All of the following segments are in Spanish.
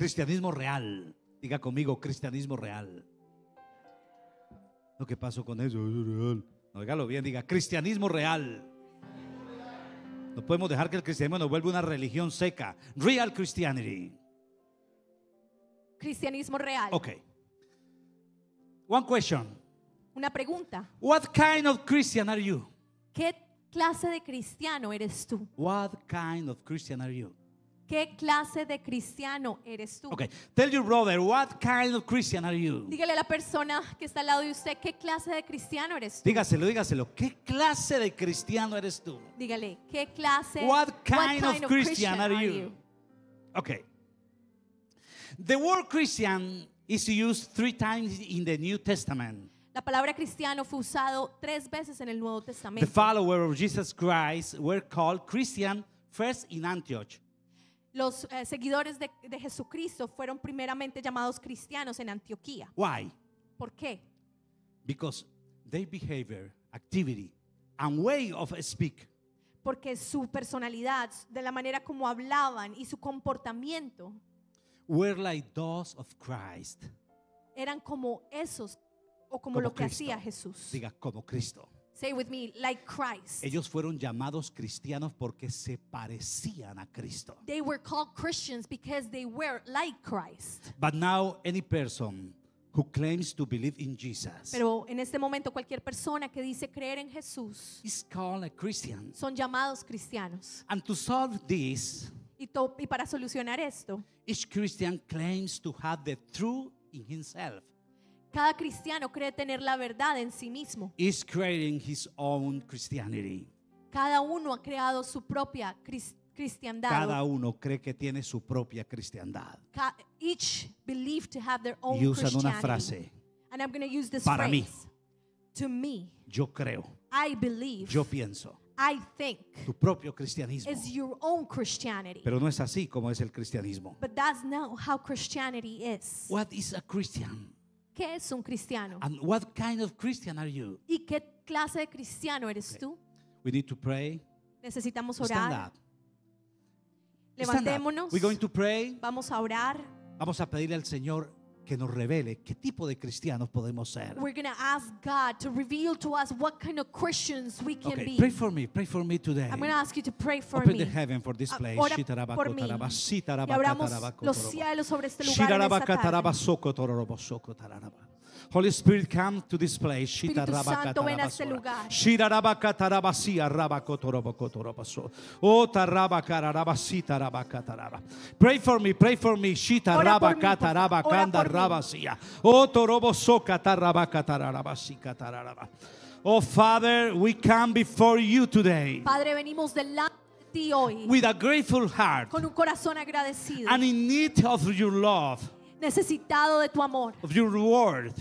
Cristianismo real. Diga conmigo, cristianismo real. Lo que pasó con eso No bien, diga, cristianismo real. No podemos dejar que el cristianismo nos vuelva una religión seca. Real Christianity. Cristianismo real. Ok. One question. Una pregunta. What kind of Christian are you? ¿Qué clase de cristiano eres tú? What kind of Christian are you? ¿Qué clase de cristiano eres tú? Okay. Tell your brother, what kind of Christian are you? Dígale a la persona que está al lado de usted, ¿qué clase de cristiano eres tú? Dígaselo, dígaselo. ¿Qué clase de cristiano eres tú? Dígale, ¿qué clase? What kind, of, Christian, are, you? Okay. The word Christian is used three times in the New Testament. La palabra cristiano fue usado tres veces en el Nuevo Testamento. The followers of Jesus Christ were called Christian first in Antioch los eh, seguidores de, de, Jesucristo fueron primeramente llamados cristianos en Antioquía. Why? ¿Por qué? Because their behavior, activity and way of speak. Porque su personalidad, de la manera como hablaban y su comportamiento were like those of Christ. Eran como esos o como, lo que hacía Jesús. Diga como Cristo. Say with me, like Christ. Ellos fueron llamados cristianos porque se parecían a Cristo. They were called Christians because they were like Christ. But now any person who claims to believe in Jesus. Pero en este momento cualquier persona que dice creer en Jesús is called a Christian. Son llamados cristianos. And to solve this, y, y para solucionar esto, each Christian claims to have the truth in himself. Cada cristiano cree tener la verdad en sí mismo. Cada uno ha creado su propia cristiandad. Cada uno cree que tiene su propia cristiandad. each to have their own y usan una frase. Para mí. Yo creo. I believe. Yo pienso. I think tu propio cristianismo. your own Christianity. Pero no es así como es el cristianismo. But that's not how Christianity is. What is a Christian? qué es un cristiano. ¿Y qué clase de cristiano eres tú? Necesitamos orar. Levantémonos. Vamos a orar. Vamos a pedirle al Señor que nos revele qué tipo de cristianos podemos ser. We're going to ask God to reveal to us what kind of Christians we can be. Pray for me, pray for me today. I'm going to ask you to pray for me. the heaven for this ah, place. Holy Spirit, come to this place. Espíritu Santo, ven a este lugar. Pray for me, pray for me. Ora por mí, por Oh Father, we come before you today. Padre, venimos delante de ti hoy. With a grateful heart. Con un corazón agradecido. And in need of your love. necesitado de tu amor,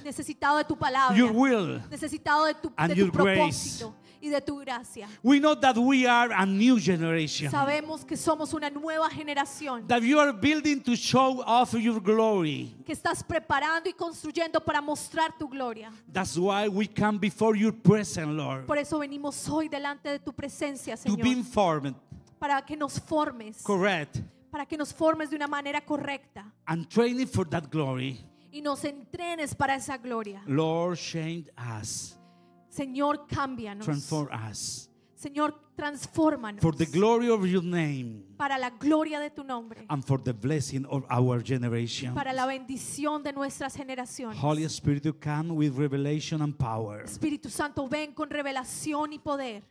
necesitado de tu palabra, necesitado de tu, propósito. Y de tu gracia. We know that we are a new generation. Sabemos que somos una nueva generación. Que estás preparando y construyendo para mostrar tu gloria. Por eso venimos hoy delante de tu presencia, Señor. Para que nos formes. Correct para que nos formes de una manera correcta. And training for that glory. Y nos entrenes para esa gloria. Lord, change us. Señor, cámbianos. Transform us. Señor, transfórmanos. the Para la gloria de tu nombre. y Para la bendición de nuestras generaciones. Espíritu Santo, ven con revelación y poder.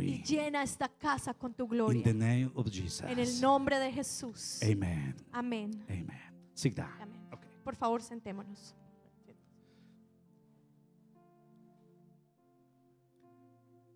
Y llena esta casa con tu gloria. En el nombre de Jesús. Amén. Amen. Por favor, sentémonos.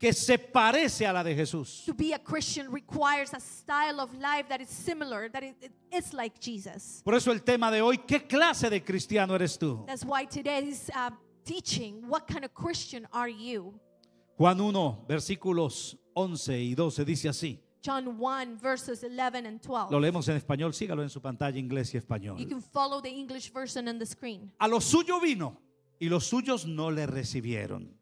que se parece a la de Jesús. To be a Christian requires a style of life that is similar, that is, is like Jesus. Por eso el tema de hoy, ¿qué clase de cristiano eres tú? That's why today's uh, um, teaching, what kind of Christian are you? Juan 1, versículos 11 y 12 dice así. John 1 verses 11 and 12. Lo leemos en español, sígalo en su pantalla inglés y español. You can follow the English version on the screen. A lo suyo vino y los suyos no le recibieron.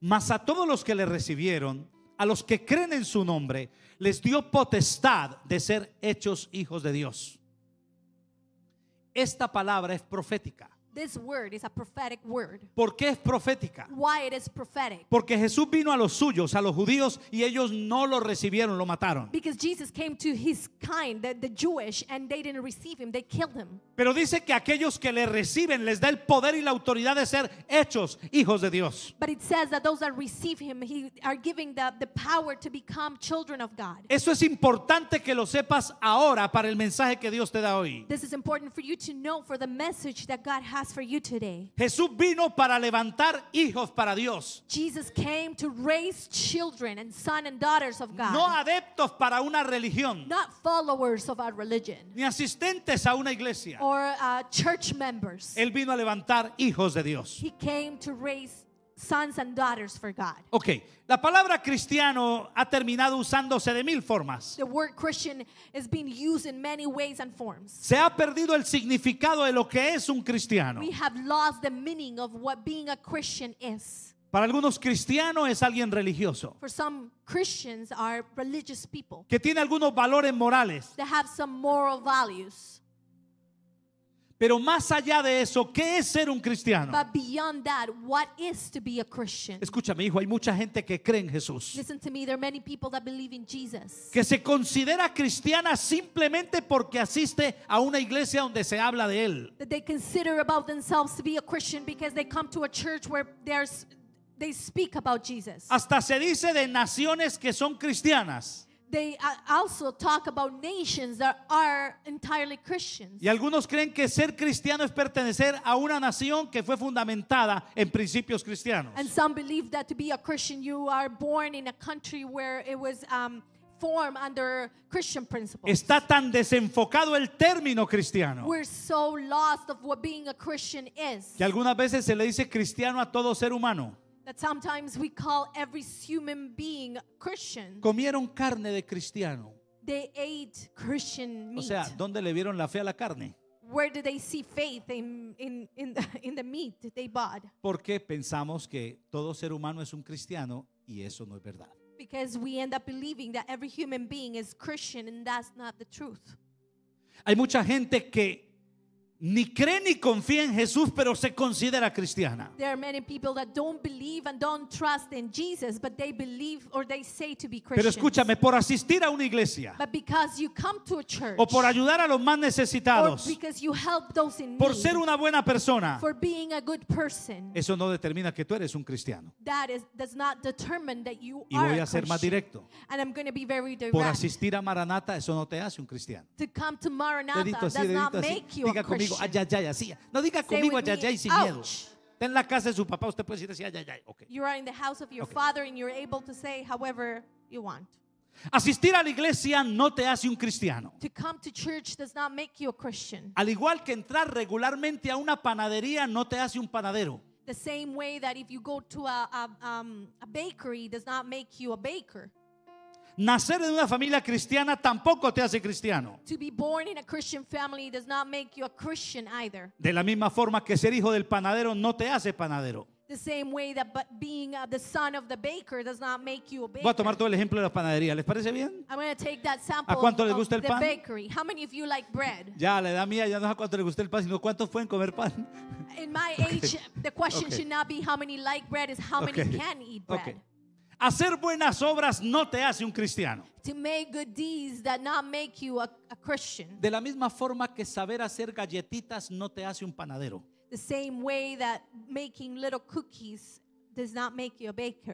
Mas a todos los que le recibieron, a los que creen en su nombre, les dio potestad de ser hechos hijos de Dios. Esta palabra es profética. This word is a prophetic word. ¿Por qué es profética? Why it is prophetic. Porque Jesús vino a los suyos, a los judíos, y ellos no lo recibieron, lo mataron. Because Jesus came to his kind, the, Jewish, and they didn't receive him, they killed him. Pero dice que aquellos que le reciben les da el poder y la autoridad de ser hechos hijos de Dios. But it says that those that receive him, are giving the power to become children of God. Eso es importante que lo sepas ahora para el mensaje que Dios te da hoy. This is important for you to know for the message that God has for you today. Jesús vino para levantar hijos para Dios. Jesus came to raise children and sons and daughters of God. No adeptos para una religión. Not followers of our religion. Ni asistentes a una iglesia. Or uh, church members. Él vino a levantar hijos de Dios. He came to raise sons and daughters for God. Okay. la palabra cristiano ha terminado usándose de mil formas. The word Christian is being used in many ways and forms. Se ha perdido el significado de lo que es un cristiano. We have lost the meaning of what being a Christian is. Para algunos cristiano es alguien religioso. For some Christians are religious people. Que tiene algunos valores morales. That have some moral values pero más allá de eso, ¿qué es ser un cristiano? Escúchame, hijo, hay mucha gente que cree en Jesús. Que se considera cristiana simplemente porque asiste a una iglesia donde se habla de él. Hasta se dice de naciones que son cristianas they uh, also talk about nations that are entirely Christians. Y algunos creen que ser cristiano es pertenecer a una nación que fue fundamentada en principios cristianos. And some believe that to be a Christian you are born in a country where it um, Está tan desenfocado el término cristiano. a Que algunas veces se le dice cristiano a todo ser humano that sometimes we call every human being Christian. Comieron carne de cristiano. They ate Christian meat. O sea, ¿dónde le vieron la fe a la carne? Where did they see faith in, in, in, the, in the meat they bought? Porque pensamos que todo ser humano es un cristiano y eso no es verdad. Because we end up believing that every human being is Christian and that's not the truth. Hay mucha gente que ni cree ni confía en Jesús, pero se considera cristiana. There are many people that don't believe and don't trust in Jesus, but they believe or they say to be Pero escúchame, por asistir a una iglesia But because you come to a church, o por ayudar a los más necesitados. or because you help those in need. por ser una buena persona, for being a good person, eso no determina que tú eres un cristiano. that is does not determine that you are a Christian. Y voy a ser más directo. And I'm going to be very direct. Por asistir a Maranata, eso no te hace un cristiano. to come to Maranatha does not make you a Christian conmigo, ayayay, así. No diga conmigo ayayay sin miedo. Está en la casa de su papá, usted puede decir así, ayayay. Okay. You are in the house of your okay. father and you're able to say however you want. Asistir a la iglesia no te hace un cristiano. To come to church does not make you a Christian. Al igual que entrar regularmente a una panadería no te hace un panadero. The same way that if you go to a, a, um, a bakery does not make you a baker. Nacer en una familia cristiana tampoco te hace cristiano. De la misma forma que ser hijo del panadero no te hace panadero. Voy a tomar todo el ejemplo de la panadería. ¿Les parece bien? I'm going to take that sample. ¿A cuánto les gusta el pan? Bakery. How many of you like bread? Ya, la edad mía ya no es a cuánto les gusta el pan, sino cuántos pueden comer pan. En mi edad La pregunta no debe should not be how many like bread, is how comer many can eat Hacer buenas obras no te hace un cristiano. De la misma forma que saber hacer galletitas no te hace un panadero.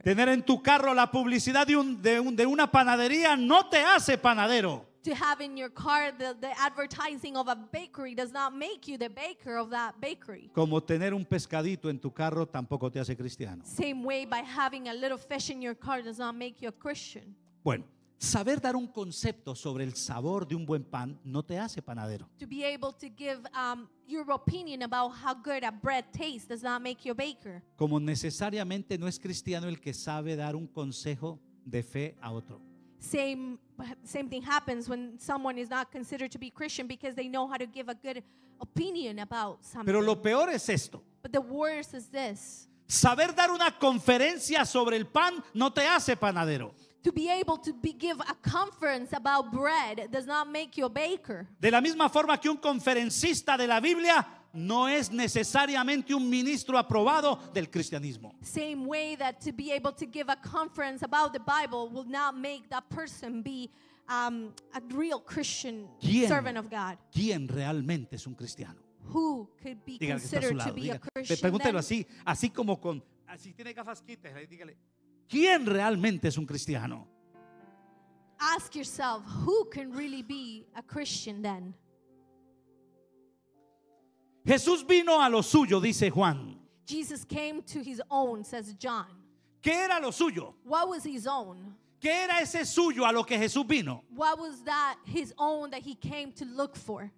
Tener en tu carro la publicidad de, un, de una panadería no te hace panadero to have in your car the, the advertising of a bakery does not make you the baker of that bakery. Como tener un pescadito en tu carro tampoco te hace cristiano. Same way by having a little fish in your car does not make you a Christian. Bueno, saber dar un concepto sobre el sabor de un buen pan no te hace panadero. To be able to give um, your opinion about how good a bread tastes does not make you a baker. Como necesariamente no es cristiano el que sabe dar un consejo de fe a otro. Same, same thing happens when someone is not considered to be Christian because they know how to give a good opinion about something. Pero lo peor es esto. But the worst is this. Saber dar una conferencia sobre el pan no te hace panadero. To be able to be, give a conference about bread does not make you a baker. De la misma forma que un conferencista de la Biblia no es necesariamente un ministro aprobado del cristianismo. Same way that to be able to give a conference about the Bible will not make that person be um, a real Christian servant of God. ¿Quién realmente es un cristiano? Who could be dígale considered to be a Christian? Pregúntelo así, así como con si tiene gafas quitas, dígale, ¿quién realmente es un cristiano? Ask yourself, who can really be a Christian then? Jesús vino a lo suyo, dice Juan. Jesus ¿Qué era lo suyo? What ¿Qué era ese suyo a lo que Jesús vino?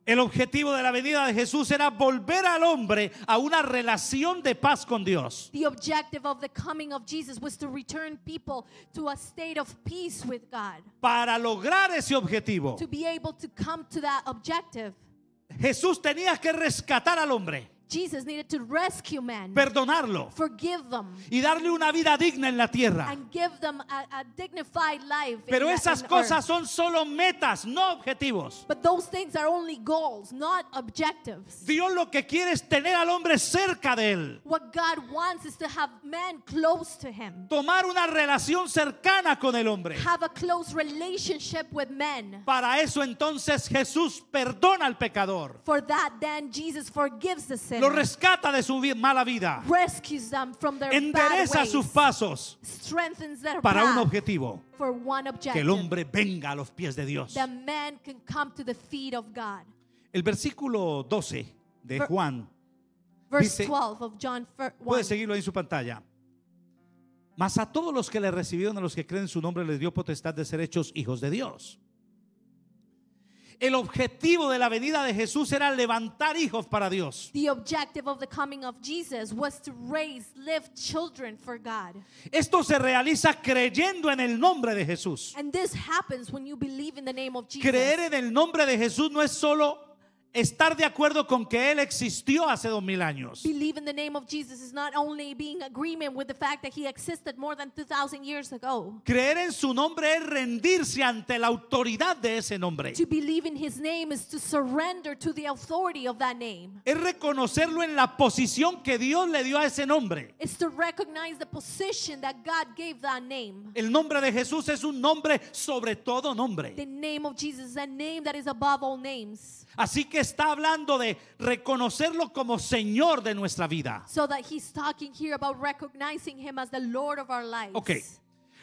El objetivo de la venida de Jesús era volver al hombre a una relación de paz con Dios. The objective of the coming of Jesus was to return people to a state of peace with God. Para lograr ese objetivo. To be able to come to Jesús tenía que rescatar al hombre. Jesús perdonarlo y darle una vida digna en la tierra. Pero esas cosas son solo metas, no objetivos. Dios lo que quiere es tener al hombre cerca de él. Tomar una relación cercana con el hombre. Para eso entonces Jesús perdona al pecador. the lo rescata de su mala vida. Endereza sus pasos para un objetivo. que el hombre venga a los pies de Dios. El versículo 12 de Juan Puede seguirlo ahí en su pantalla. Mas a todos los que le recibieron, a los que creen en su nombre, les dio potestad de ser hechos hijos de Dios. El objetivo de la venida de Jesús era levantar hijos para Dios. The objective of the coming of Jesus was to raise live children for God. Esto se realiza creyendo en el nombre de Jesús. And this happens when you believe in the name of Jesus. Creer en el nombre de Jesús no es solo estar de acuerdo con que él existió hace dos mil años. Creer en su nombre es rendirse ante la autoridad de ese nombre. Es reconocerlo en la posición que Dios le dio a ese nombre. El nombre de Jesús es un nombre sobre todo nombre. Así que que está hablando de reconocerlo como Señor de nuestra vida. So that he's talking here about recognizing him as the Lord of our lives. Okay.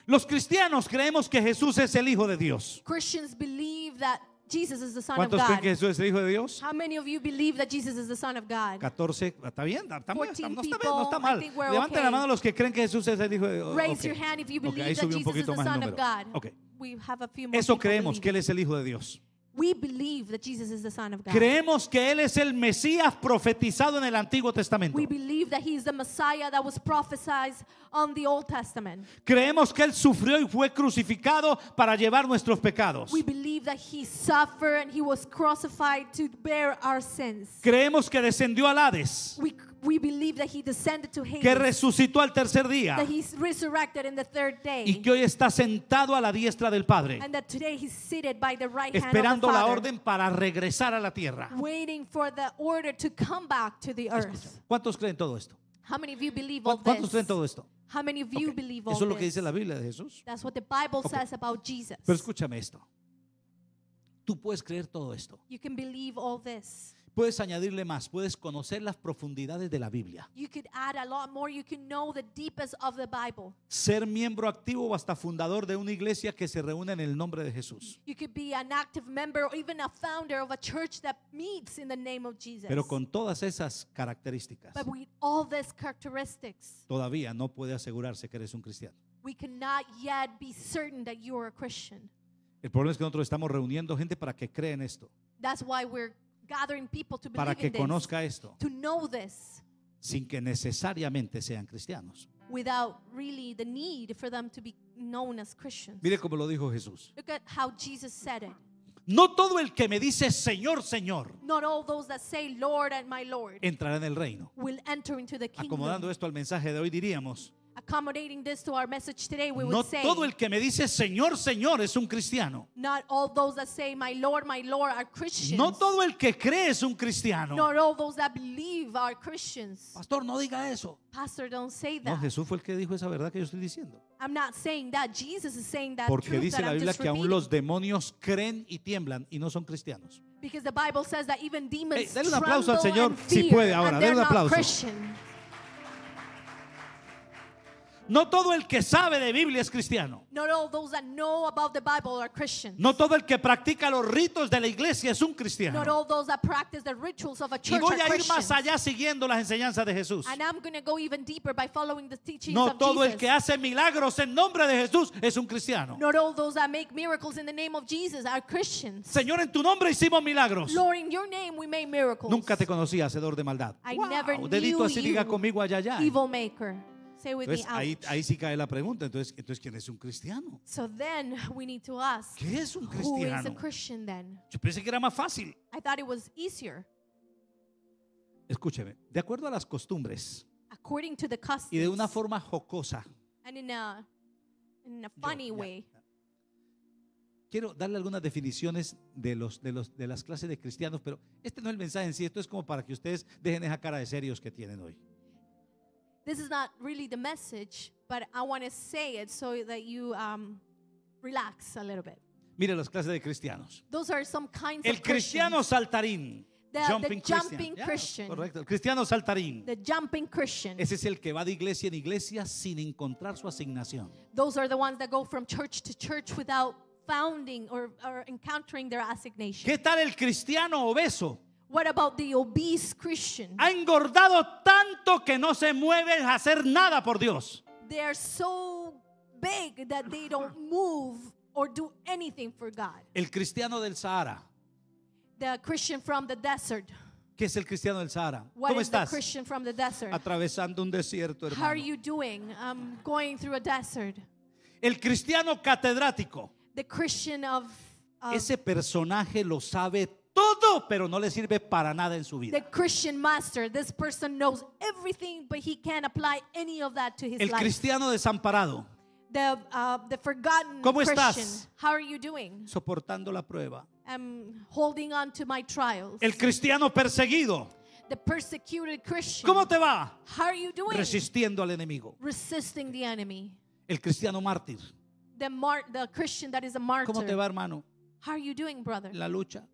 Los cristianos creemos que Jesús es el hijo de Dios. Christians believe that Jesus is the son ¿Cuántos of God? creen que Jesús es el hijo de Dios? How many of you believe that Jesus is the son of God? 14, ah, está bien, está mal, no está bien, no está mal. Levanten okay. la mano los que creen que Jesús es el hijo de Dios. Raise okay. your hand if you believe okay, that Jesus is the son of God. Okay. We have a few more Eso creemos que él es el hijo de Dios. We believe that Jesus is the Son of God. Creemos que él es el Mesías profetizado en el Antiguo Testamento. We believe that he is the Messiah that was prophesied on the Old Testament. Creemos que él sufrió y fue crucificado para llevar nuestros pecados. We believe that he suffered and he was crucified to bear our sins. Creemos que descendió al Hades. We We believe that he descended to Hades, que resucitó al tercer día that he's resurrected in the third day, y que hoy está sentado a la diestra del Padre and that today he's seated by the right esperando hand of the la orden para regresar a la tierra waiting for the order to come back to the earth. ¿Cuántos creen todo esto? How many of you believe all ¿Cuántos this? creen todo esto? How many of you Okay. believe all Eso es lo que dice la Biblia de Jesús. That's what the Bible Okay. says about Jesus. Pero escúchame esto. Tú puedes creer todo esto. You can believe all this. Puedes añadirle más, puedes conocer las profundidades de la Biblia. Ser miembro activo o hasta fundador de una iglesia que se reúne en el nombre de Jesús. Pero con todas esas características, todavía no puede asegurarse que eres un cristiano. El problema es que nosotros estamos reuniendo gente para que creen esto para que conozca esto sin que necesariamente sean cristianos. Mire cómo lo dijo Jesús. No todo el que me dice Señor, Señor entrará en el reino. Acomodando esto al mensaje de hoy diríamos, accommodating this to our message today, we no would say, todo el que me dice Señor, Señor es un cristiano. Not all those that say my Lord, my Lord are Christians. No todo el que cree es un cristiano. Not all those that believe are Christians. Pastor, no diga eso. Pastor, don't say that. No, Jesús fue el que dijo esa verdad que yo estoy diciendo. I'm not saying that. Jesus is saying that Porque truth dice that la Biblia que aún los demonios creen y tiemblan y no son cristianos. Because the Bible says that even demons hey, dale un aplauso al Señor si puede ahora, dale un aplauso. Christian. No todo el que sabe de Biblia es cristiano. Not all those that know about the Bible are Christians. No todo el que practica los ritos de la iglesia es un cristiano. Not all those that practice the rituals of a church y voy a ir más allá siguiendo las enseñanzas de Jesús. And I'm going to go even deeper by following the teachings no of todo el que hace milagros en nombre de Jesús es un cristiano. Not all those that make miracles in the name of Jesus are Christians. Señor, en tu nombre hicimos milagros. Lord, in your name we made miracles. Nunca te conocí, hacedor de maldad. I wow, never dedito knew así you, diga conmigo allá allá. Evil maker. Entonces, ahí, ahí sí cae la pregunta. Entonces, entonces, ¿quién es un cristiano? ¿Qué es un cristiano? Yo pensé que era más fácil. Escúcheme, de acuerdo a las costumbres y de una forma jocosa, quiero darle algunas definiciones de, los, de, los, de las clases de cristianos, pero este no es el mensaje en sí, esto es como para que ustedes dejen esa cara de serios que tienen hoy this is not really the message, but I want to say it so that you um, relax a little bit. Mira las clases de cristianos. Those are some kinds El of cristiano saltarín. The, jumping, the jumping Christian. Christian. Yeah, correcto, el cristiano saltarín. The jumping Christian. Ese es el que va de iglesia en iglesia sin encontrar su asignación. Those are the ones that go from church to church without founding or, or encountering their assignation. ¿Qué tal el cristiano obeso? What about the obese Christian? Ha engordado tanto que no se mueve a hacer nada por Dios. They are so big that they don't move or do anything for God. El cristiano del Sahara. The Christian from the desert. ¿Qué es el cristiano del Sahara? What ¿Cómo estás? Atravesando un desierto, hermano. How are you doing? I'm going through a desert. El cristiano catedrático. The Christian of, of Ese personaje lo sabe todo, pero no le sirve para nada en su vida. The Christian master, this person knows everything, but he can't apply any of that to his El life. cristiano desamparado. The, uh, the forgotten ¿Cómo estás? Christian. How are you doing? Soportando la prueba. I'm holding on to my trials. El cristiano perseguido. The persecuted Christian. ¿Cómo te va? How are you doing? Resistiendo al enemigo. Resisting the enemy. El cristiano mártir. The, mar the Christian that is a martyr. ¿Cómo te va, hermano? How are you doing, brother? La lucha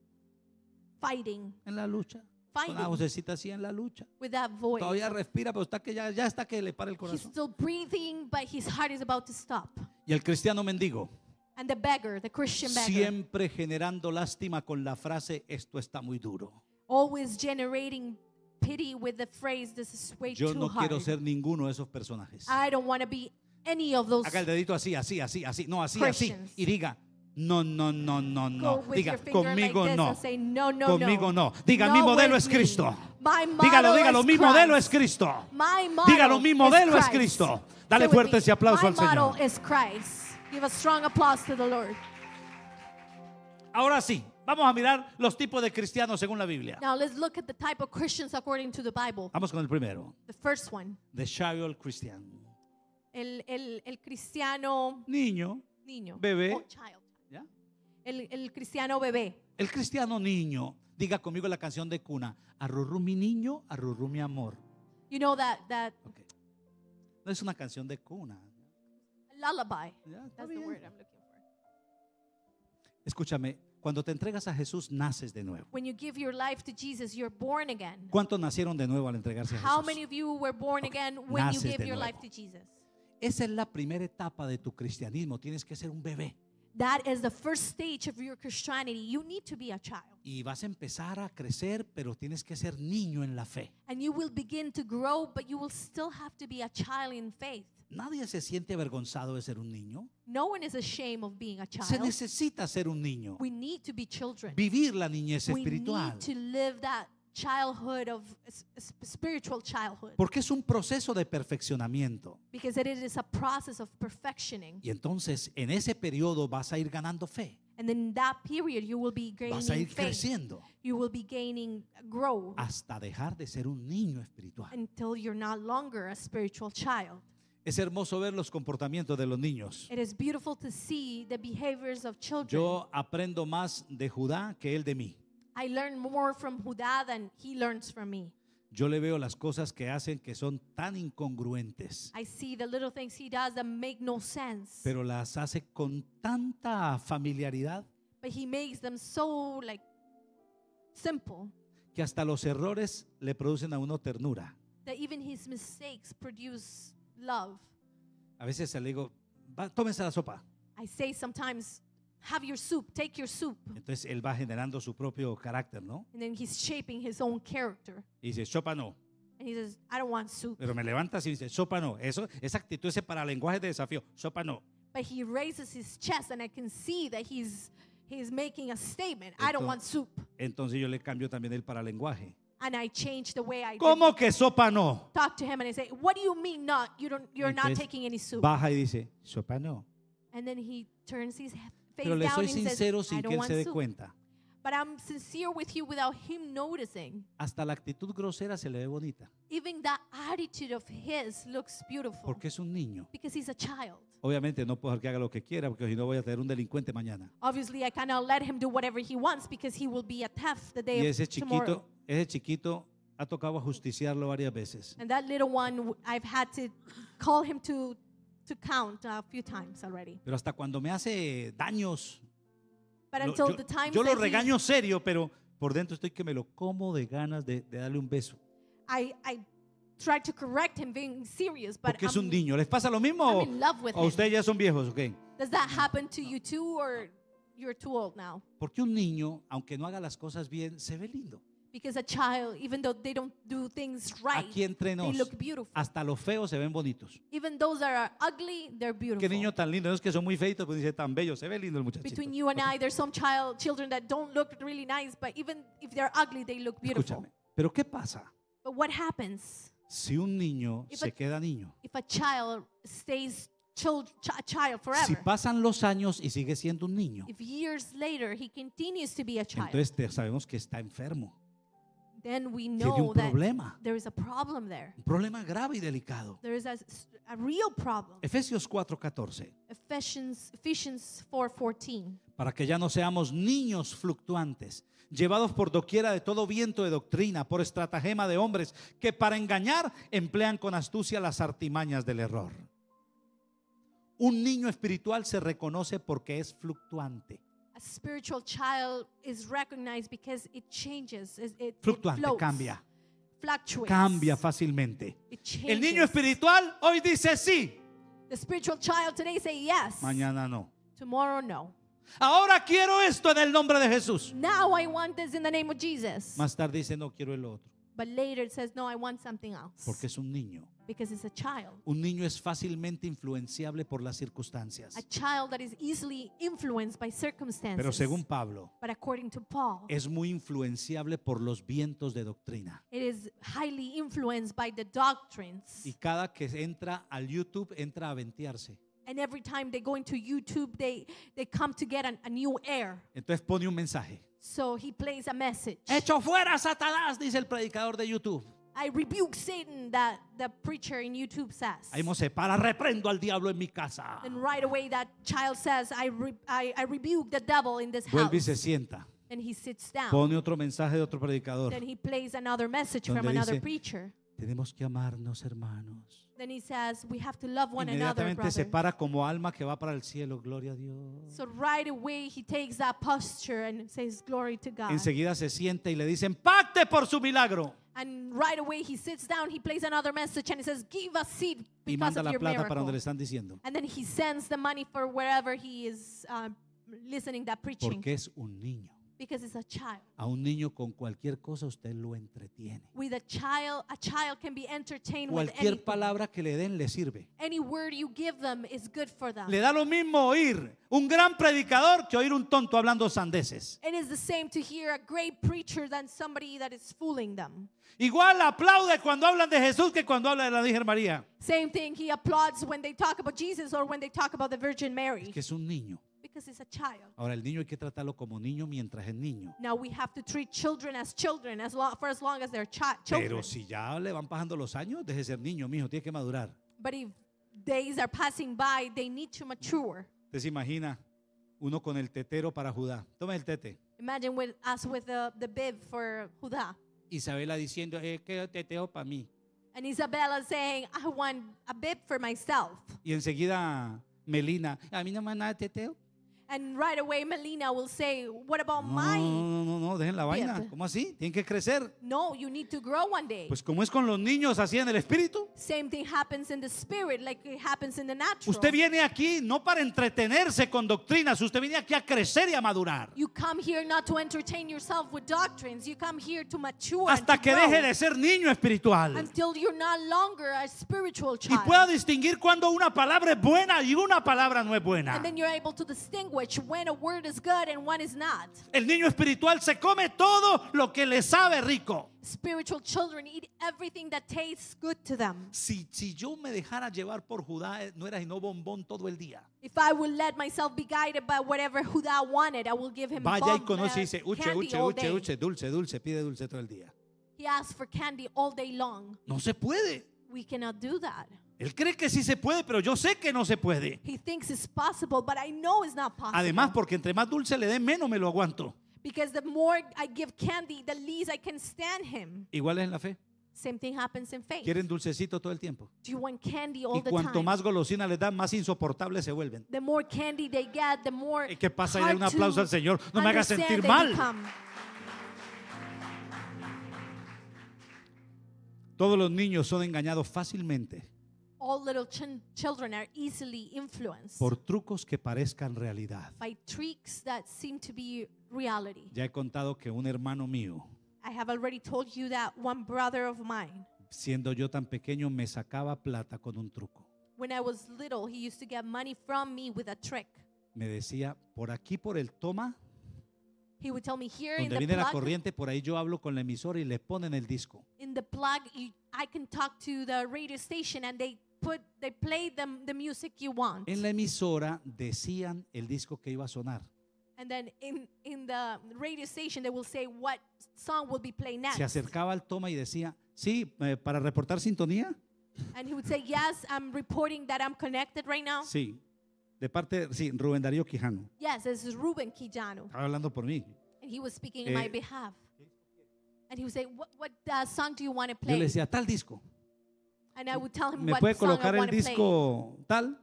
fighting. En la lucha. Fighting. Con la vocecita así en la lucha. With that voice. Todavía respira, pero está que ya, ya está que le para el corazón. He's still breathing, but his heart is about to stop. Y el cristiano mendigo. And the beggar, the Christian beggar. Siempre generando lástima con la frase esto está muy duro. Always generating pity with the phrase this is way Yo no hard. quiero ser ninguno de esos personajes. I don't want to be any of those. Haga el dedito así, así, así, así, no así, Christians. así y diga no, no, no, no, no. Diga, conmigo no. Conmigo no. Diga, mi modelo es Cristo. Dígalo, dígalo, mi modelo es Cristo. Dígalo, mi modelo es Cristo. Dale fuerte ese aplauso al Señor. Ahora sí, vamos a mirar los tipos de cristianos según la Biblia. Vamos con el primero. The first Christian. El, el, el cristiano niño, niño, bebé, el, cristiano bebé. El cristiano niño. Diga conmigo la canción de cuna. Arrurru mi niño, arrurru mi amor. You know that, okay. No es una canción de cuna. lullaby. That's the word I'm looking for. Escúchame, cuando te entregas a Jesús naces de nuevo. When you give your life to Jesus, you're born again. ¿Cuántos nacieron de nuevo al entregarse a Jesús? How many of you were born again when you gave your life to Jesus? Esa es la primera etapa de tu cristianismo, tienes que ser un bebé. That is the first stage of your Christianity. You need to be a child. Y vas a empezar a crecer, pero tienes que ser niño en la fe. And you will begin to grow, but you will still have to be a child in faith. Nadie se siente avergonzado de ser un niño. No one is ashamed of being a child. Se necesita ser un niño. We need to be children. Vivir la niñez espiritual. We need to live that childhood of spiritual childhood. Porque es un proceso de perfeccionamiento. Because it is a process of perfectioning. Y entonces en ese periodo vas a ir ganando fe. And in that period you will be gaining vas a ir faith. creciendo. You will be gaining grow. Hasta dejar de ser un niño espiritual. Until you're not longer a spiritual child. Es hermoso ver los comportamientos de los niños. It is beautiful to see the behaviors of children. Yo aprendo más de Judá que él de mí. I learn more from Judá than he learns from me. Yo le veo las cosas que hacen que son tan incongruentes. I see the little things he does that make no sense. Pero las hace con tanta familiaridad But he makes them so like simple que hasta los errores le producen a uno ternura. that even his mistakes produce love. A veces le digo, tómense tómese la sopa. I say sometimes, Have your soup, take your soup. Entonces él va generando su propio carácter, ¿no? And then he's shaping his own character. Y dice, sopa no. And he says, I don't want soup. Pero me levanta y dice, sopa no. Eso, esa actitud es para lenguaje de desafío, sopa no. But he raises his chest and I can see that he's, he's making a statement. Entonces, I don't want soup. Entonces yo le cambio también el para lenguaje. And I changed the way I ¿Cómo que sopa no? Talk to him and I say, what do you mean not? You don't, you're Entonces, not taking any soup. Baja y dice, sopa no. And then he turns his head pero le soy sincero sin que él se dé cuenta. But I'm sincere with you without him noticing. Hasta la actitud grosera se le ve bonita. Even that attitude of his looks beautiful. Porque es un niño. Because he's a child. Obviamente no puedo dejar que haga lo que quiera porque si no voy a tener un delincuente mañana. Obviously I cannot let him do whatever he wants because he will be a theft the day y ese chiquito, tomorrow. ese chiquito ha tocado justiciarlo varias veces. And that little one I've had to call him to pero hasta cuando me hace daños, yo, lo regaño serio, pero por dentro estoy que me lo como de ganas de, darle un beso. Porque es un niño. ¿Les pasa lo mismo a ustedes ya son viejos? ok? Porque un niño, aunque no haga las cosas bien, se ve lindo. Because a child, even though they don't do things right, Aquí entre nos, they look beautiful. hasta los feos se ven bonitos. Even those that are ugly, they're beautiful. Qué niño tan lindo, no es que son muy feitos, pero pues dice tan bello, se ve lindo el muchachito. Between you and I, there's some child, children that don't look really nice, but even if they're ugly, they look beautiful. Escúchame, pero ¿qué pasa? But what happens? Si un niño if se a, queda niño. If a child stays child, a child forever. Si pasan los años y sigue siendo un niño. If years later he continues to be a child. Entonces sabemos que está enfermo then un problema, un problema grave y delicado. Efesios 4:14. 4:14. Para que ya no seamos niños fluctuantes, llevados por doquiera de todo viento de doctrina, por estratagema de hombres que para engañar emplean con astucia las artimañas del error. Un niño espiritual se reconoce porque es fluctuante spiritual child is recognized because it changes. It, it Fluctuante, cambia. Fluctuates. Cambia fácilmente. El niño espiritual hoy dice sí. The spiritual child today say yes. Mañana no. Tomorrow no. Ahora quiero esto en el nombre de Jesús. Now I want this in the name of Jesus. Más tarde dice no quiero el otro. But later it says, no, I want something else. Porque es un niño. Because it's a child. Un niño es fácilmente influenciable por las circunstancias. A child that is easily influenced by circumstances. Pero según Pablo, But according to Paul, es muy influenciable por los vientos de doctrina. It is highly influenced by the doctrines. Y cada que entra al YouTube entra a ventearse. And every time they go into YouTube, they, they come to get an, a new air. Entonces pone un mensaje. So he plays a message. Hecho fuera Satanás, dice el predicador de YouTube. I rebuke Satan that the preacher in YouTube says. Ahí Mose, para reprendo al diablo en mi casa. And right away that child says, I, re I, I rebuke the devil in this house. Vuelve y se sienta. And he sits down. Pone otro mensaje de otro predicador. Then he plays another message from dice, another preacher. Tenemos que amarnos, hermanos. Then he says, we have to love one another, Inmediatamente se para como alma que va para el cielo, gloria a Dios. So right away he takes that posture and says glory to God. Enseguida se siente y le dicen, pacte por su milagro. And right away he sits down, he plays another message and he says, give us seed Y because manda of la your plata para donde le están diciendo. And then he sends the money for wherever he is uh, listening that preaching Porque es un niño. Because it's a child. A un niño con cualquier cosa usted lo entretiene. With a child, a child can be entertained cualquier with palabra que le den le sirve. Any word you give them is good for them. Le da lo mismo oír un gran predicador que oír un tonto hablando sandeces. It is the same to hear a great preacher than somebody that is fooling them. Igual aplaude cuando hablan de Jesús que cuando hablan de la Virgen María. Same thing, he applauds when they talk about Jesus or when they talk about the Virgin Mary. Es que es un niño because it's a child. Ahora el niño hay que tratarlo como niño mientras es niño. Now we have to treat children as children as long, for as long as they're children. Pero si ya le van pasando los años, deje de ser niño, mijo, tiene que madurar. But if days are passing by, they need to mature. ¿Te se imagina uno con el tetero para Judá? Toma el tete. Imagine with us with the, the bib for Judá. Isabela diciendo, eh, que teteo para mí. And Isabella saying, I want a bib for myself. Y enseguida Melina, a mí no me da nada teteo. And right away Melina will say, what about No, mine? no, no, no, no, dejen la vaina. ¿Cómo así? Tienen que crecer. No, you need to grow one day. Pues como es con los niños, así en el espíritu. Same thing happens in the spirit like it happens in the natural. Usted viene aquí no para entretenerse con doctrinas, usted viene aquí a crecer y a madurar. You come here not to entertain yourself with doctrines. You come here to mature and Hasta to que grow deje de ser niño espiritual until you're not longer a spiritual child. y pueda distinguir cuando una palabra es buena y una palabra no es buena. And then you're able to distinguish language when a word is good and one is not. El niño espiritual se come todo lo que le sabe rico. Spiritual children eat everything that tastes good to them. Si, si yo me dejara llevar por Judá, eh, no era sino bombón todo el día. If I would let myself be guided by whatever Judá wanted, I will give him Vaya y bomb, conoce y dice, uh, uche, uche, uche, uche, dulce, dulce, pide dulce todo el día. He asks for candy all day long. No se puede. We cannot do that. Él cree que sí se puede, pero yo sé que no se puede. Además, porque entre más dulce le dé, menos me lo aguanto. Igual es en la fe. Quieren dulcecito todo el tiempo. y cuanto más golosina les dan, más insoportables se vuelven. ¿Y qué pasa? Y un aplauso al Señor. No me haga sentir mal. Todos los niños son engañados fácilmente. All little ch children are easily influenced por trucos que parezcan realidad. by tricks that seem to be reality. Ya he contado que un hermano mío, I have already told you that one brother of mine, siendo yo tan pequeño, me sacaba plata con un truco. when I was little, he used to get money from me with a trick. Me decía, por aquí por el toma, He would tell me here in the la plug, corriente, por ahí yo hablo con la emisora y le ponen el disco. in the plug, I can talk to the radio station and they put, they played them the music you want. En la emisora decían el disco que iba a sonar. And then in, in the radio station they will say what song will be played next. Se acercaba al toma y decía, "Sí, eh, para reportar sintonía." And he would say, "Yes, I'm reporting that I'm connected right now." Sí. De parte sí, Rubén Darío Quijano. Yes, this is Rubén Quijano. Estaba hablando por mí. And he was speaking eh, in my eh, behalf. And he would say, "What what uh, song do you want to play?" Yo le decía, "Tal disco." And I would tell him ¿Me what puede song colocar I el to play. disco tal?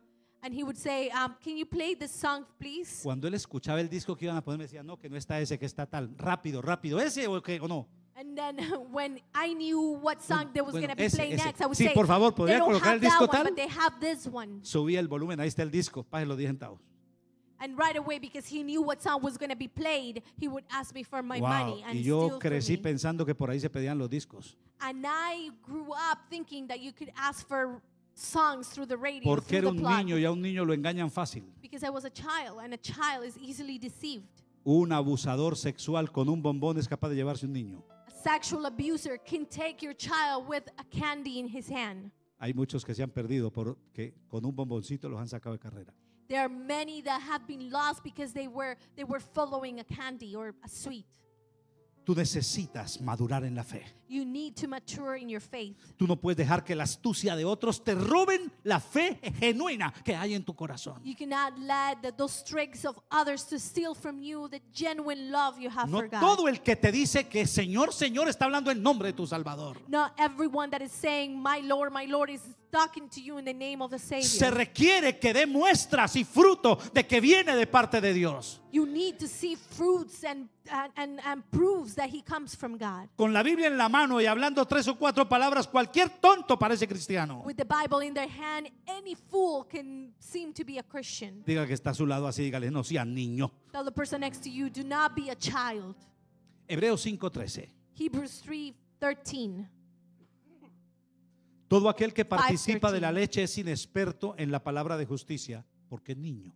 And he would say, um, "Can you play this song, please?" Cuando él escuchaba el disco que iban a poner, me decía, no, que no está ese, que está tal. Rápido, rápido, ese o, que, o no. And then when I knew what song they was Bueno, going to be ese, playing ese. next, I would Sí, say, por favor, ¿podría "They don't colocar el have disco that one, tal?" but they have this one." Subía el volumen, ahí está el disco, páselo 10 centavos. And right away, because he knew what song was going to be played, he would ask me for my Wow, money and y yo steal crecí me. pensando que por ahí se pedían los discos. And I grew up thinking that you could ask for songs through the radio, Porque era un niño y a un niño lo engañan fácil. Because I was a child, and a child is easily deceived. Un abusador sexual con un bombón es capaz de llevarse un niño. A sexual abuser can take your child with a candy in his hand. Hay muchos que se han perdido porque con un bomboncito los han sacado de carrera. There are many that have been lost because they were they were following a candy or a sweet. Tú necesitas madurar en la fe. Tú no puedes dejar que la astucia de otros te roben la fe genuina que hay en tu corazón. no todo el que te dice que Señor, Señor está hablando en nombre de tu Salvador. Not everyone that is saying my Lord, my Lord is talking to you in the Se requiere que dé y fruto de que viene de parte de Dios. You need to see fruits con la Biblia en la mano y hablando tres o cuatro palabras, cualquier tonto parece cristiano. Diga que está a su lado así, dígale, no sea niño. the person next to you, do not be a child. Hebreos 5:13. Hebrews Todo aquel que participa de la leche es inexperto en la palabra de justicia porque es niño.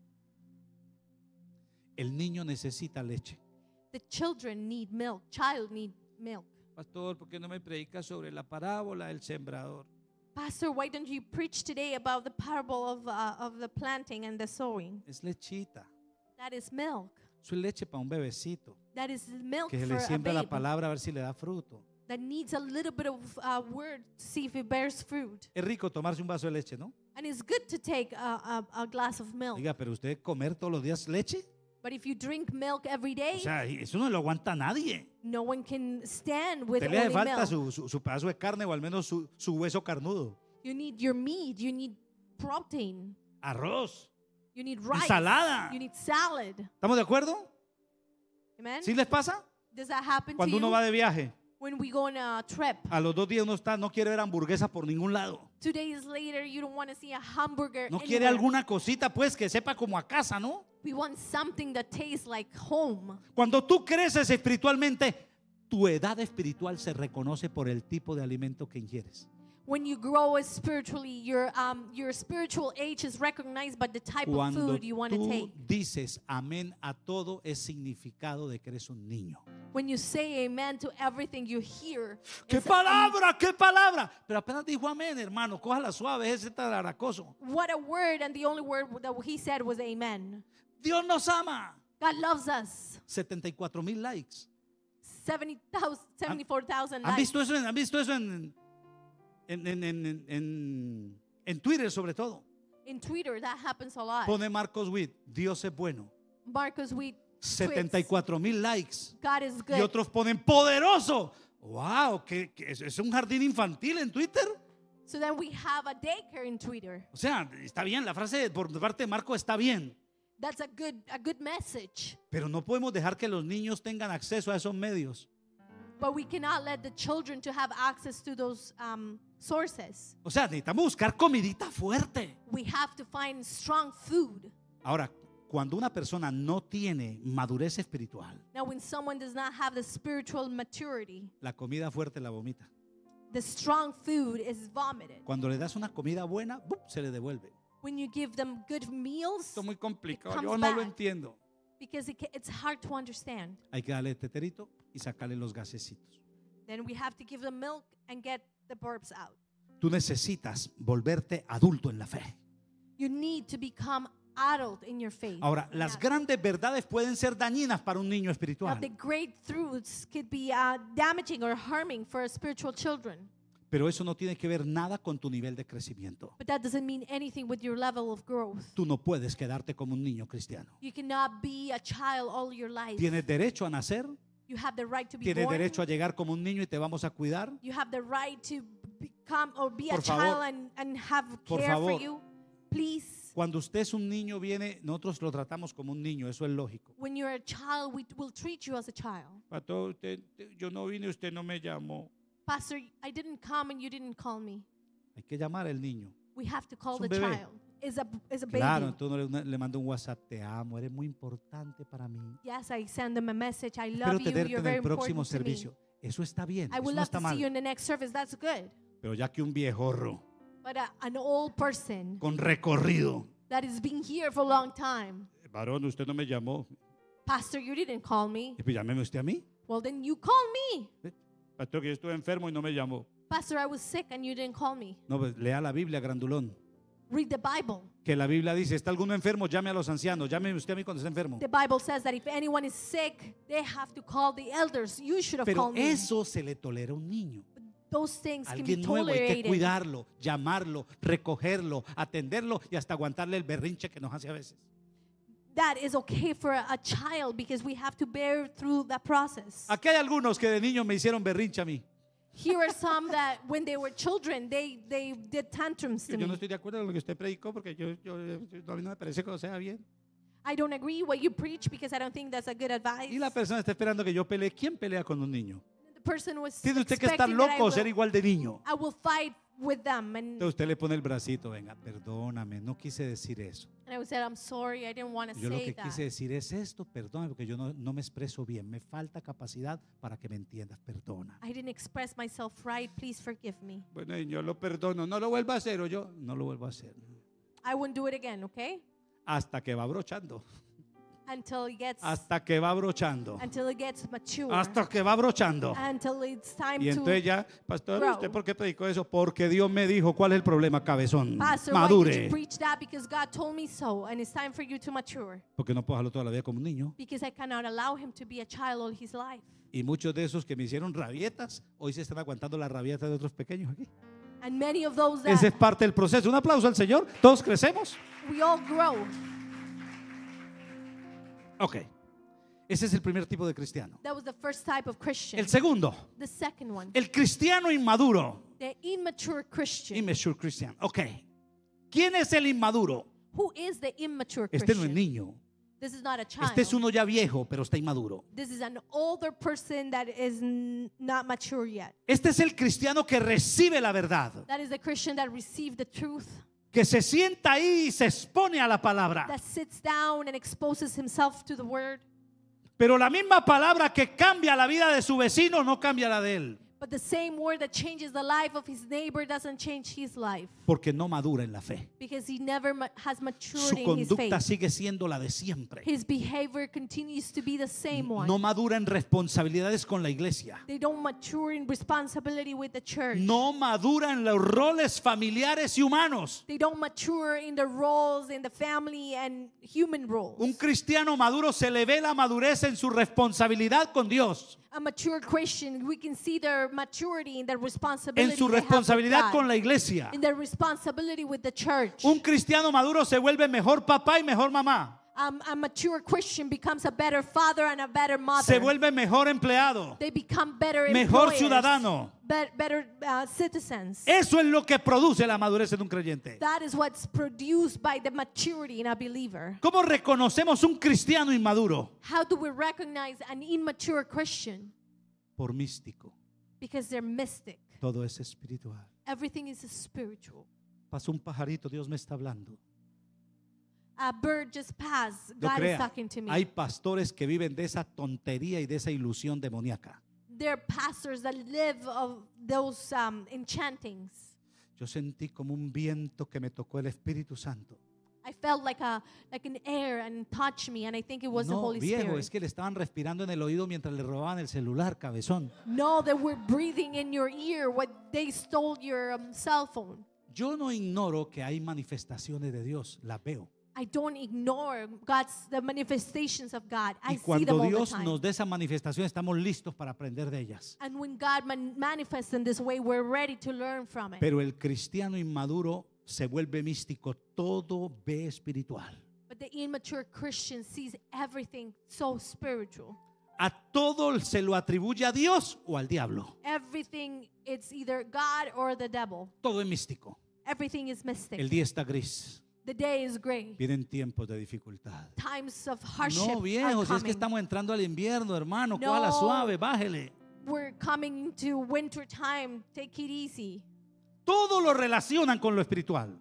El niño necesita leche. The children need milk. Child need milk. Pastor, ¿por qué no me predica sobre la parábola del sembrador? Pastor, why don't you preach today about the parable of, uh, of the planting and the sowing? Es lechita. That is milk. Su leche para un bebecito. That is milk que se le siembra a la palabra a ver si le da fruto. That needs a little bit of uh, word to see if it bears fruit. Es rico tomarse un vaso de leche, ¿no? And it's good to take a, a, a glass of milk. Diga, pero usted comer todos los días leche? But if you drink milk every day, o sea, eso no lo aguanta nadie. No one can stand with le hace falta su, su, su pedazo de carne o al menos su, su hueso carnudo. You need your meat, you need protein, Arroz, you need rice, ensalada. you need salad. ¿Estamos de acuerdo? Amen? ¿Sí les pasa? Does that happen Cuando to uno you? va de viaje, When we go on a trip, a los dos días uno está, no quiere ver hamburguesas por ningún lado. two days later, you don't want to see a hamburger. No quiere alguna cosita pues que sepa como a casa, ¿no? We want something that tastes like home. Cuando tú creces espiritualmente, tu edad espiritual se reconoce por el tipo de alimento que ingieres. When you grow spiritually, your, um, your spiritual age is recognized by the type Cuando of food you want to take. Cuando tú dices amén a todo, es significado de que eres un niño. When you say amen to everything you hear. ¡Qué palabra! ¡Qué palabra! Pero apenas dijo amén, hermano. Cójala suave, ese está aracoso. What a word, and the only word that he said was amen. Dios nos ama. God loves us. 74 mil likes. 74,000 likes. ¿Han visto eso, en, Twitter sobre todo? En Twitter, that happens a Pone Marcos Witt, Dios es bueno. Marcos 74 mil likes. Y otros ponen poderoso. Wow, que, es, un jardín infantil en Twitter. Twitter. O sea, está bien, la frase por parte de Marco está bien. That's a good, a good message. Pero no podemos dejar que los niños tengan acceso a esos medios. But we cannot let the children to have access to those um, sources. O sea, necesitamos buscar comidita fuerte. We have to find strong food. Ahora, cuando una persona no tiene madurez espiritual, Now, when someone does not have the spiritual maturity, la comida fuerte la vomita. the strong food is vomited. Cuando le das una comida buena, ¡bup! se le devuelve. When you give them good meals, Esto es muy complicado. Yo no lo entiendo. Because it, it's hard to understand. Hay que darle teterito este y sacarle los gasecitos. Then we have to give them milk and get the burps out. Tú necesitas volverte adulto en la fe. You need to become adult in your faith. Ahora, las grandes verdades pueden ser dañinas para un niño espiritual. Now, the great truths could be uh, damaging or harming for a spiritual children. Pero eso no tiene que ver nada con tu nivel de crecimiento. Tú no puedes quedarte como un niño cristiano. Tienes derecho a nacer. Tienes derecho a llegar como un niño y te vamos a cuidar. por favor, Cuando usted es un niño, viene, nosotros lo tratamos como un niño, eso es lógico. yo no vine, usted no me llamó. Pastor, I didn't come and you didn't call me. Hay que llamar al niño. We have to call the bebé. child. Is a, is a baby. Claro, entonces le, le mando un WhatsApp, te amo, eres muy importante para mí. Yes, I send them a message, I love Espero you, you're en very el próximo important to servicio. me. Eso está bien, I eso would no love está to mal. see you in the next service, that's good. Pero ya que un viejorro But a, an old person con recorrido, that has been here for a long time, varón, usted no me llamó. Pastor, you didn't call me. Y pues llámeme usted a mí. Well, then you call me. Pastor, que yo estuve enfermo y no me llamó. No, pues lea la Biblia, grandulón. Que la Biblia dice, está alguno enfermo, llame a los ancianos, llame usted a mí cuando esté enfermo. Pero eso se le tolera a un niño. Those things can Alguien hay que cuidarlo, llamarlo, recogerlo, atenderlo y hasta aguantarle el berrinche que nos hace a veces that is okay for a, child because we have to bear through that process. Aquí hay algunos que de niño me hicieron berrinche a mí. Here are some that when they were children they they did tantrums to me. Yo no estoy de acuerdo con lo que usted predicó porque yo, yo, a mí no me parece que sea bien. I don't agree what you preach because I don't think that's a good advice. Y la persona está esperando que yo pelee. ¿Quién pelea con un niño? The person was Tiene usted que estar loco o ser igual de niño. I will fight entonces usted le pone el bracito, venga, perdóname, no quise decir eso. I'm sorry, I didn't want to Yo lo que quise decir es esto, perdóname, porque yo no, me expreso bien, me falta capacidad para que me entiendas, perdona. I didn't express myself right. Please forgive me. Bueno, yo lo perdono, no lo vuelvo a hacer, o yo no lo vuelvo a hacer. I won't do it again, okay? Hasta que va brochando hasta que va brochando. hasta que va brochando. y entonces ya, pastor, ¿usted por qué predicó eso? Porque Dios me dijo, ¿cuál es el problema, cabezón? Madure. Porque no puedo dejarlo toda la vida como un niño. Y muchos de esos que me hicieron rabietas, hoy se están aguantando las rabietas de otros pequeños aquí. Ese es parte del proceso. Un aplauso al Señor. Todos crecemos. Okay. Ese es el primer tipo de cristiano. That was the first type of Christian. El segundo. The second one. El cristiano inmaduro. The immature Christian. Immature Christian. Ok. ¿Quién es el inmaduro? Who is the immature Christian? Este no es niño. This is not a child. Este es uno ya viejo, pero está inmaduro. This is an older person that is not mature yet. Este es el cristiano que recibe la verdad. That is the Christian that received the truth que se sienta ahí y se expone a la palabra. Pero la misma palabra que cambia la vida de su vecino no cambia la de él. But the same word that changes the life of his neighbor doesn't change his life. Porque no madura en la fe. Because he never has matured Su in his faith. conducta sigue siendo la de siempre. His behavior continues to be the same one. No madura en responsabilidades con la iglesia. They don't mature in responsibility with the church. No madura en los roles familiares y humanos. They don't mature in the roles in the family and human roles. Un cristiano maduro se le ve la madurez en su responsabilidad con Dios. A mature Christian, we can see their en su responsabilidad con la iglesia. Un cristiano maduro se vuelve mejor papá y mejor mamá. Um, mature Christian becomes a better father and a better mother. Se vuelve mejor empleado. mejor ciudadano. Uh, Eso es lo que produce la madurez en un creyente. That is a ¿Cómo reconocemos un cristiano inmaduro? Por místico. Todo es espiritual. Pasó un pajarito, Dios me está hablando. A bird just passed. God is talking to me. Hay pastores que viven de esa tontería y de esa ilusión demoníaca. Um, Yo sentí como un viento que me tocó el Espíritu Santo. I felt like, a, like an air and touched me and I think it was no, the Holy viejo, Spirit. es que le estaban respirando en el oído mientras le robaban el celular, cabezón. No, they were breathing in your ear what they stole your um, cell phone. Yo no ignoro que hay manifestaciones de Dios, las veo. I don't ignore God's the manifestations of God. I see them Dios all the time. nos dé esa manifestación, estamos listos para aprender de ellas. And when God man manifests in this way, we're ready to learn from it. Pero el cristiano inmaduro se vuelve místico, todo ve espiritual. But the immature Christian sees everything so spiritual. A todo se lo atribuye a Dios o al diablo. Everything it's either God or the devil. Todo es místico. Everything is mystic. El día está gris. The day is gray. Vienen tiempos de dificultad. Times of hardship no, viejos, si es que estamos entrando al invierno, hermano, no, cuál la suave, bájele. We're coming to winter time. Take it easy. Todo lo relacionan con lo espiritual.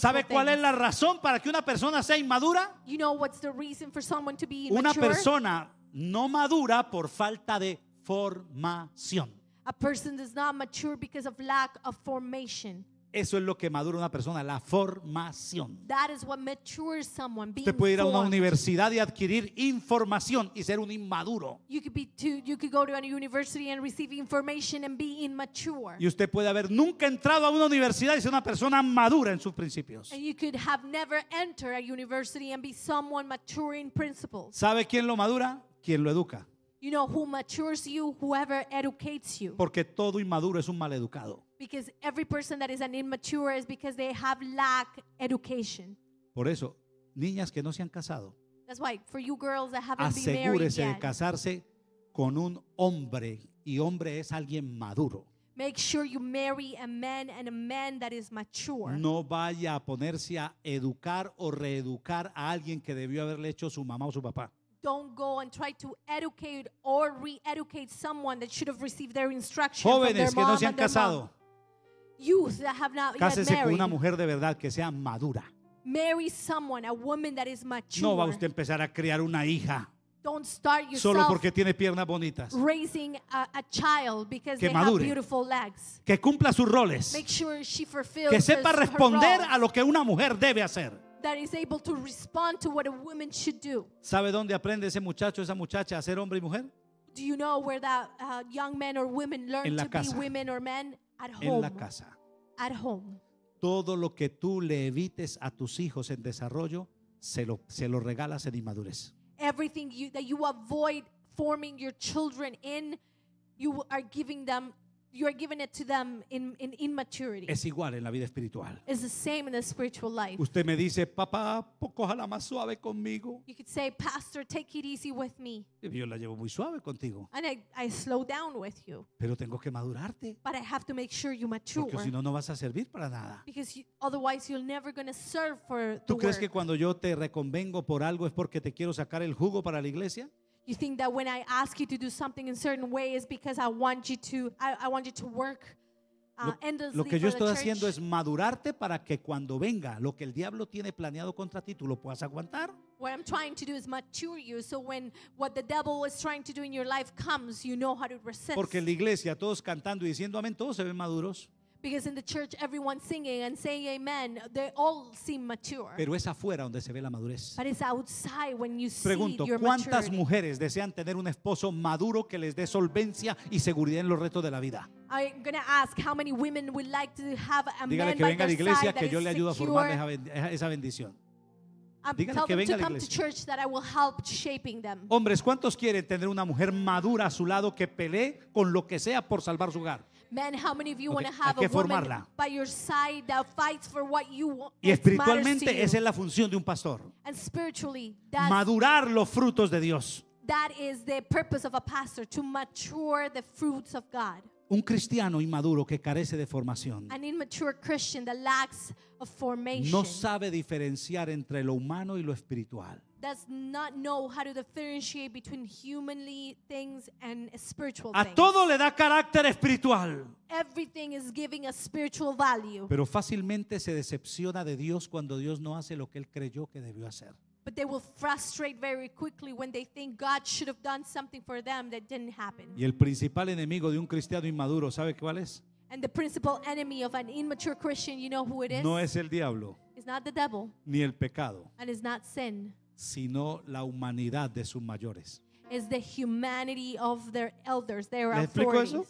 ¿Sabe cuál es la razón para que una persona sea inmadura? Una persona no madura por falta de formación. Eso es lo que madura una persona, la formación. Usted puede ir a una universidad y adquirir información y ser un inmaduro. Y usted puede haber nunca entrado a una universidad y ser una persona madura en sus principios. ¿Sabe quién lo madura? Quien lo educa. You know, who matures you, whoever educates you. Porque todo inmaduro es un maleducado. Because every person that is an immature is because they have lack education. Por eso, niñas que no se han casado, That's why for you girls that haven't been married asegúrese de casarse con un hombre y hombre es alguien maduro. make sure you marry a man and a man that is mature. No vaya a ponerse a educar o reeducar a alguien que debió haberle hecho su mamá o su papá. Don't go and try to educate or re-educate someone that should have received their instruction from their Jóvenes que no se han casado, Youth that have not yet cásese con una mujer de verdad que sea madura. Marry someone, a woman that is mature. No va usted a empezar a criar una hija Don't start solo porque tiene piernas bonitas. raising a, a child because Que they madure. have beautiful legs. Que cumpla sus roles. Make sure she fulfills Que sepa responder a lo que una mujer debe hacer that is able to respond to what a woman should do. ¿Sabe dónde aprende ese muchacho, esa muchacha a ser hombre y mujer? Do you know where that uh, young men or women learn to casa. be women or men? At En la casa. At home. Todo lo que tú le evites a tus hijos en desarrollo, se lo, se lo regalas en inmadurez. Everything you, that you avoid forming your children in, you are giving them are giving it to them in, in immaturity. Es igual en la vida espiritual. It's the same in the spiritual life. Usted me dice, papá, cójala más suave conmigo. You could say, Pastor, take it easy with me. Y yo la llevo muy suave contigo. And I, I slow down with you. Pero tengo que madurarte. But I have to make sure you mature. Porque si no, no vas a servir para nada. Because you, otherwise you're never going to serve for ¿Tú the crees work? que cuando yo te reconvengo por algo es porque te quiero sacar el jugo para la iglesia? You think that when I ask you to do something in certain way is because I want you to I, I want you to work uh, endlessly lo, que yo for estoy haciendo es madurarte para que cuando venga lo que el diablo tiene planeado contra ti, tú lo puedas aguantar. What I'm trying to do is mature you so when what the devil is trying to do in your life comes, you know how to resist. Porque en la iglesia, todos cantando y diciendo amén, todos se ven maduros. Because in the church everyone singing and saying amen, they all seem mature. Pero es afuera donde se ve la madurez. But it's outside when you Pregunto, see your ¿cuántas maturity? mujeres desean tener un esposo maduro que les dé solvencia y seguridad en los retos de la vida? I'm going to ask how many women would like to have a Dígale man que by venga a la iglesia que yo le ayudo a formar esa esa bendición. Dígale que venga a to la come to iglesia. church that I will help shaping them. Hombres, ¿cuántos quieren tener una mujer madura a su lado que pelee con lo que sea por salvar su hogar? Men, how many of you okay. want to have a formarla. woman by your side that fights for what you want? Y espiritualmente esa es la función de un pastor. And spiritually, that's, madurar los frutos de Dios. That is the purpose of a pastor to mature the fruits of God un cristiano inmaduro que carece de formación no sabe diferenciar entre lo humano y lo espiritual. A todo le da carácter espiritual, pero fácilmente se decepciona de Dios cuando Dios no hace lo que él creyó que debió hacer. but they will frustrate very quickly when they think God should have done something for them that didn't happen. Y el principal enemigo de un cristiano inmaduro, ¿sabe cuál es? And the principal enemy of an immature Christian, you know who it is? No es el diablo. It's not the devil. Ni el pecado. And it's not sin. Sino la humanidad de sus mayores. It's the humanity of their elders, their authorities. Explico eso?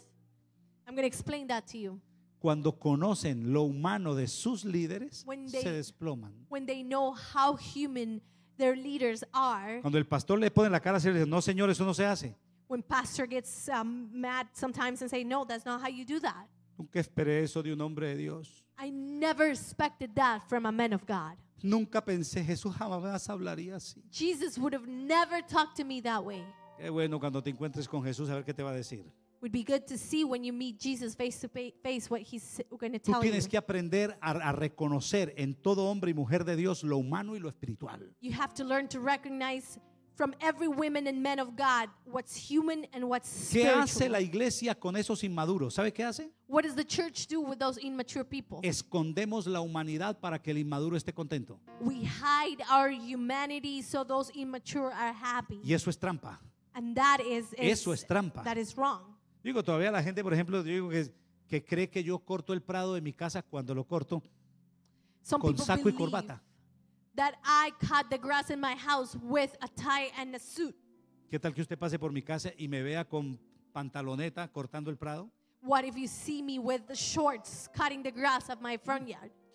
I'm going to explain that to you. Cuando conocen lo humano de sus líderes, they, se desploman. When they know how human their leaders are. Cuando el pastor le pone la cara así, le dice, no, señor, eso no se hace. When pastor gets um, mad sometimes and say, no, that's not how you do that. Nunca esperé eso de un hombre de Dios. I never expected that from a man of God. Nunca pensé Jesús jamás hablaría así. Jesus would have never talked to me that way. Qué bueno cuando te encuentres con Jesús a ver qué te va a decir. Would be good to see when you meet Jesus face to face what he's going to Tú you. tienes que aprender a, a reconocer en todo hombre y mujer de Dios lo humano y lo espiritual. You have to learn to recognize from every women and men of God what's human and what's spiritual. ¿Qué hace la iglesia con esos inmaduros? ¿Sabe qué hace? What does the church do with those immature people? Escondemos la humanidad para que el inmaduro esté contento. We hide our humanity so those immature are happy. Y eso es trampa. And that is, is Eso es trampa. that is wrong. Digo, todavía la gente, por ejemplo, digo que, que cree que yo corto el prado de mi casa cuando lo corto con saco y corbata. ¿Qué tal que usted pase por mi casa y me vea con pantaloneta cortando el prado?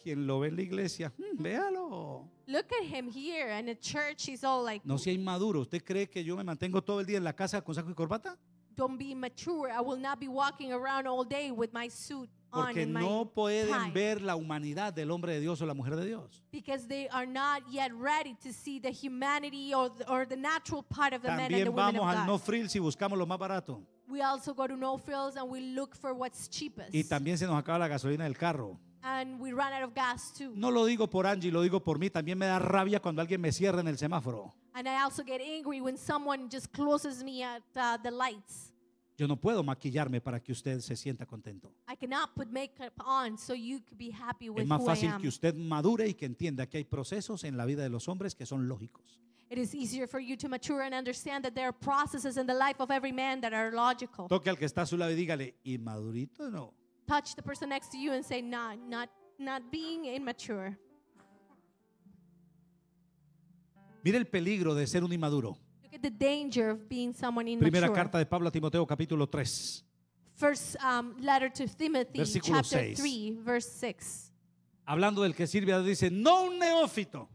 ¿Quién lo ve en la iglesia, mm, mm-hmm. véalo. Look at him here No sea inmaduro, ¿usted cree que yo me mantengo todo el día en la casa con saco y corbata? Don't be mature. I will not be walking around all day with my suit Porque no pueden ver la humanidad del hombre de Dios o la mujer de Dios. Because they are not yet ready to see the the the the humanity or or natural part of También vamos al no Frills si buscamos lo más barato. We also go to no frills and we look for what's cheapest. Y también se nos acaba la gasolina del carro. And we run out of gas too. No lo digo por Angie, lo digo por mí. También me da rabia cuando alguien me cierra en el semáforo. And I also get angry when someone just closes me at uh, the lights. Yo no puedo maquillarme para que usted se sienta contento. I cannot put makeup on so you could be happy with Es más fácil que usted madure y que entienda que hay procesos en la vida de los hombres que son lógicos. It is easier for you to mature and understand that there are processes in the life of every man that are logical. Toque al que está a su lado y dígale, inmadurito no? Touch the person next to you and say, no, not not being immature." Mire el peligro de ser un inmaduro. Primera carta de Pablo a Timoteo capítulo 3. First um, letter to Timothy Versículo chapter 6. 3 verse Hablando del que sirve a Dios dice, "No un neófito,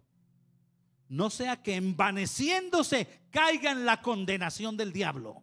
no sea que envaneciéndose caiga en la condenación del diablo."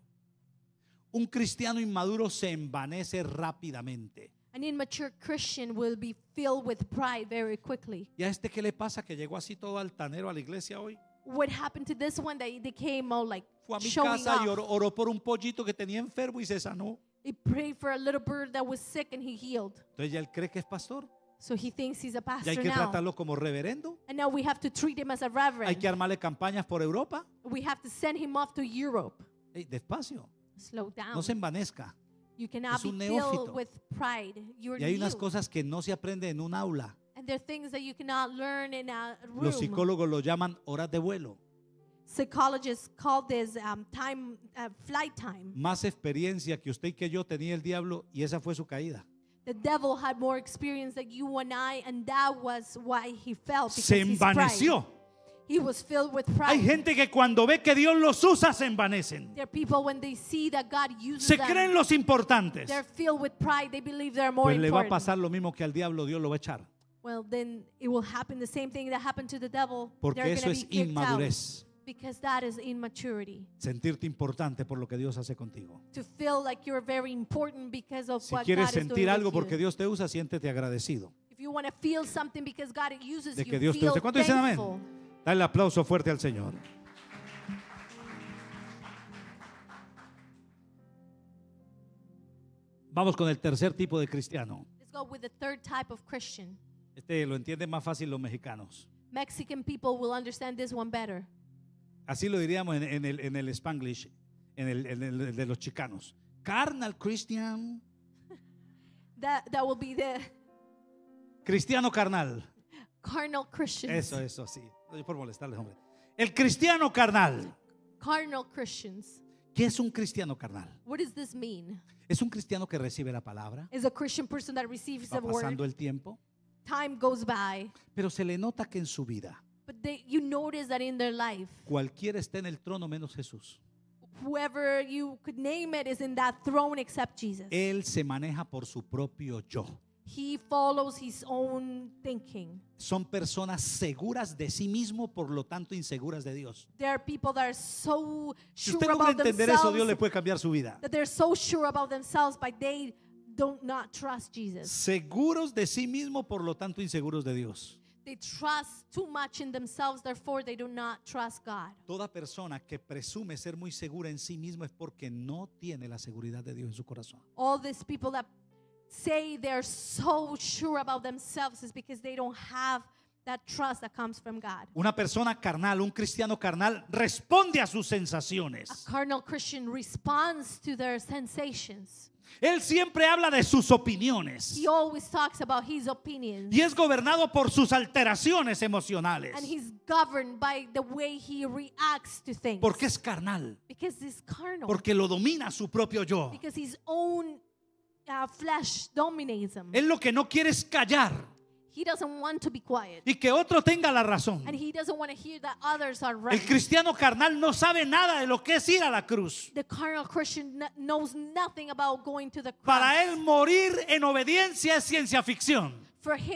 Un cristiano inmaduro se envanece rápidamente. An immature Christian will be filled with pride very quickly. ¿Y a este qué le pasa que llegó así todo altanero a la iglesia hoy? what happened to this one that he became all like Fue a mi showing casa y oró, oró por un pollito que tenía enfermo y se sanó. He prayed for a little bird that was sick and he healed. Entonces ya él cree que es pastor. So he thinks he's a pastor Ya hay que now. tratarlo como reverendo. And now we have to treat him as a reverend. Hay que armarle campañas por Europa. We have to send him off to Europe. Hey, despacio, Slow down. no se envanezca. You cannot Es be neófito. filled with pride. You're Y hay unas cosas que no se aprende en un aula. There are things that you cannot learn in a room. Los psicólogos lo llaman horas de vuelo. Psychologists call this um, time, uh, flight time. Más experiencia que usted y que yo tenía el diablo y esa fue su caída. The devil had more experience than you and I and that was why he fell because Se pride. envaneció. embaneció. He was filled with pride. Hay gente que cuando ve que Dios los usa se envanecen. There are people when they see that God uses them. se creen them, los importantes. They're filled with pride. They believe they're more pues important. le va a pasar lo mismo que al diablo, Dios lo va a echar well, then it will happen the same thing that happened to the devil. Porque eso es inmadurez. Because that is immaturity. Sentirte importante por lo que Dios hace contigo. To feel like you're very important because of si what quieres God sentir quieres sentir algo porque Dios te usa, siéntete agradecido. If you want to feel something because God uses De que you, Dios te use. usa. ¿Cuánto dicen amén? Dale el aplauso fuerte al Señor. Vamos con el tercer tipo de cristiano. Let's go with the third type of Christian. Este lo entiende más fácil los mexicanos. Mexican people will understand this one better. Así lo diríamos en, en el, en el Spanglish, en el, en el, de los chicanos. Carnal Christian. That, that will be the... Cristiano carnal. Carnal Christian. Eso, eso, sí. por molestarles, hombre. El cristiano carnal. Carnal Christians. ¿Qué es un cristiano carnal? What does this mean? Es un cristiano que recibe la palabra. Is a Christian person that receives pasando the word? el tiempo Time goes by. Pero se le nota que en su vida But they, you notice that in their life, cualquiera está en el trono menos Jesús. whoever you could name it is in that throne except Jesus. Él se maneja por su propio yo. He follows his own thinking. Son personas seguras de sí mismo, por lo tanto inseguras de Dios. There are people that are so Si sure usted logra about entender themselves eso, Dios le puede cambiar su vida. that they're so sure about themselves but they don't not trust Jesus. Seguros de sí mismo, por lo tanto inseguros de Dios. They trust too much in themselves, therefore they do not trust God. Toda persona que presume ser muy segura en sí mismo es porque no tiene la seguridad de Dios en su corazón. All these people that say they're so sure about themselves is because they don't have that trust that comes from God. Una persona carnal, un cristiano carnal responde a sus sensaciones. A carnal Christian responds to their sensations. Él siempre habla de sus opiniones. Y es gobernado por sus alteraciones emocionales. Porque es carnal. Porque lo domina su propio yo. Uh, Él lo que no quiere es callar. Y que otro tenga la razón. El cristiano carnal no sabe nada de lo que es ir a la cruz. Para él morir en obediencia es ciencia ficción. For Es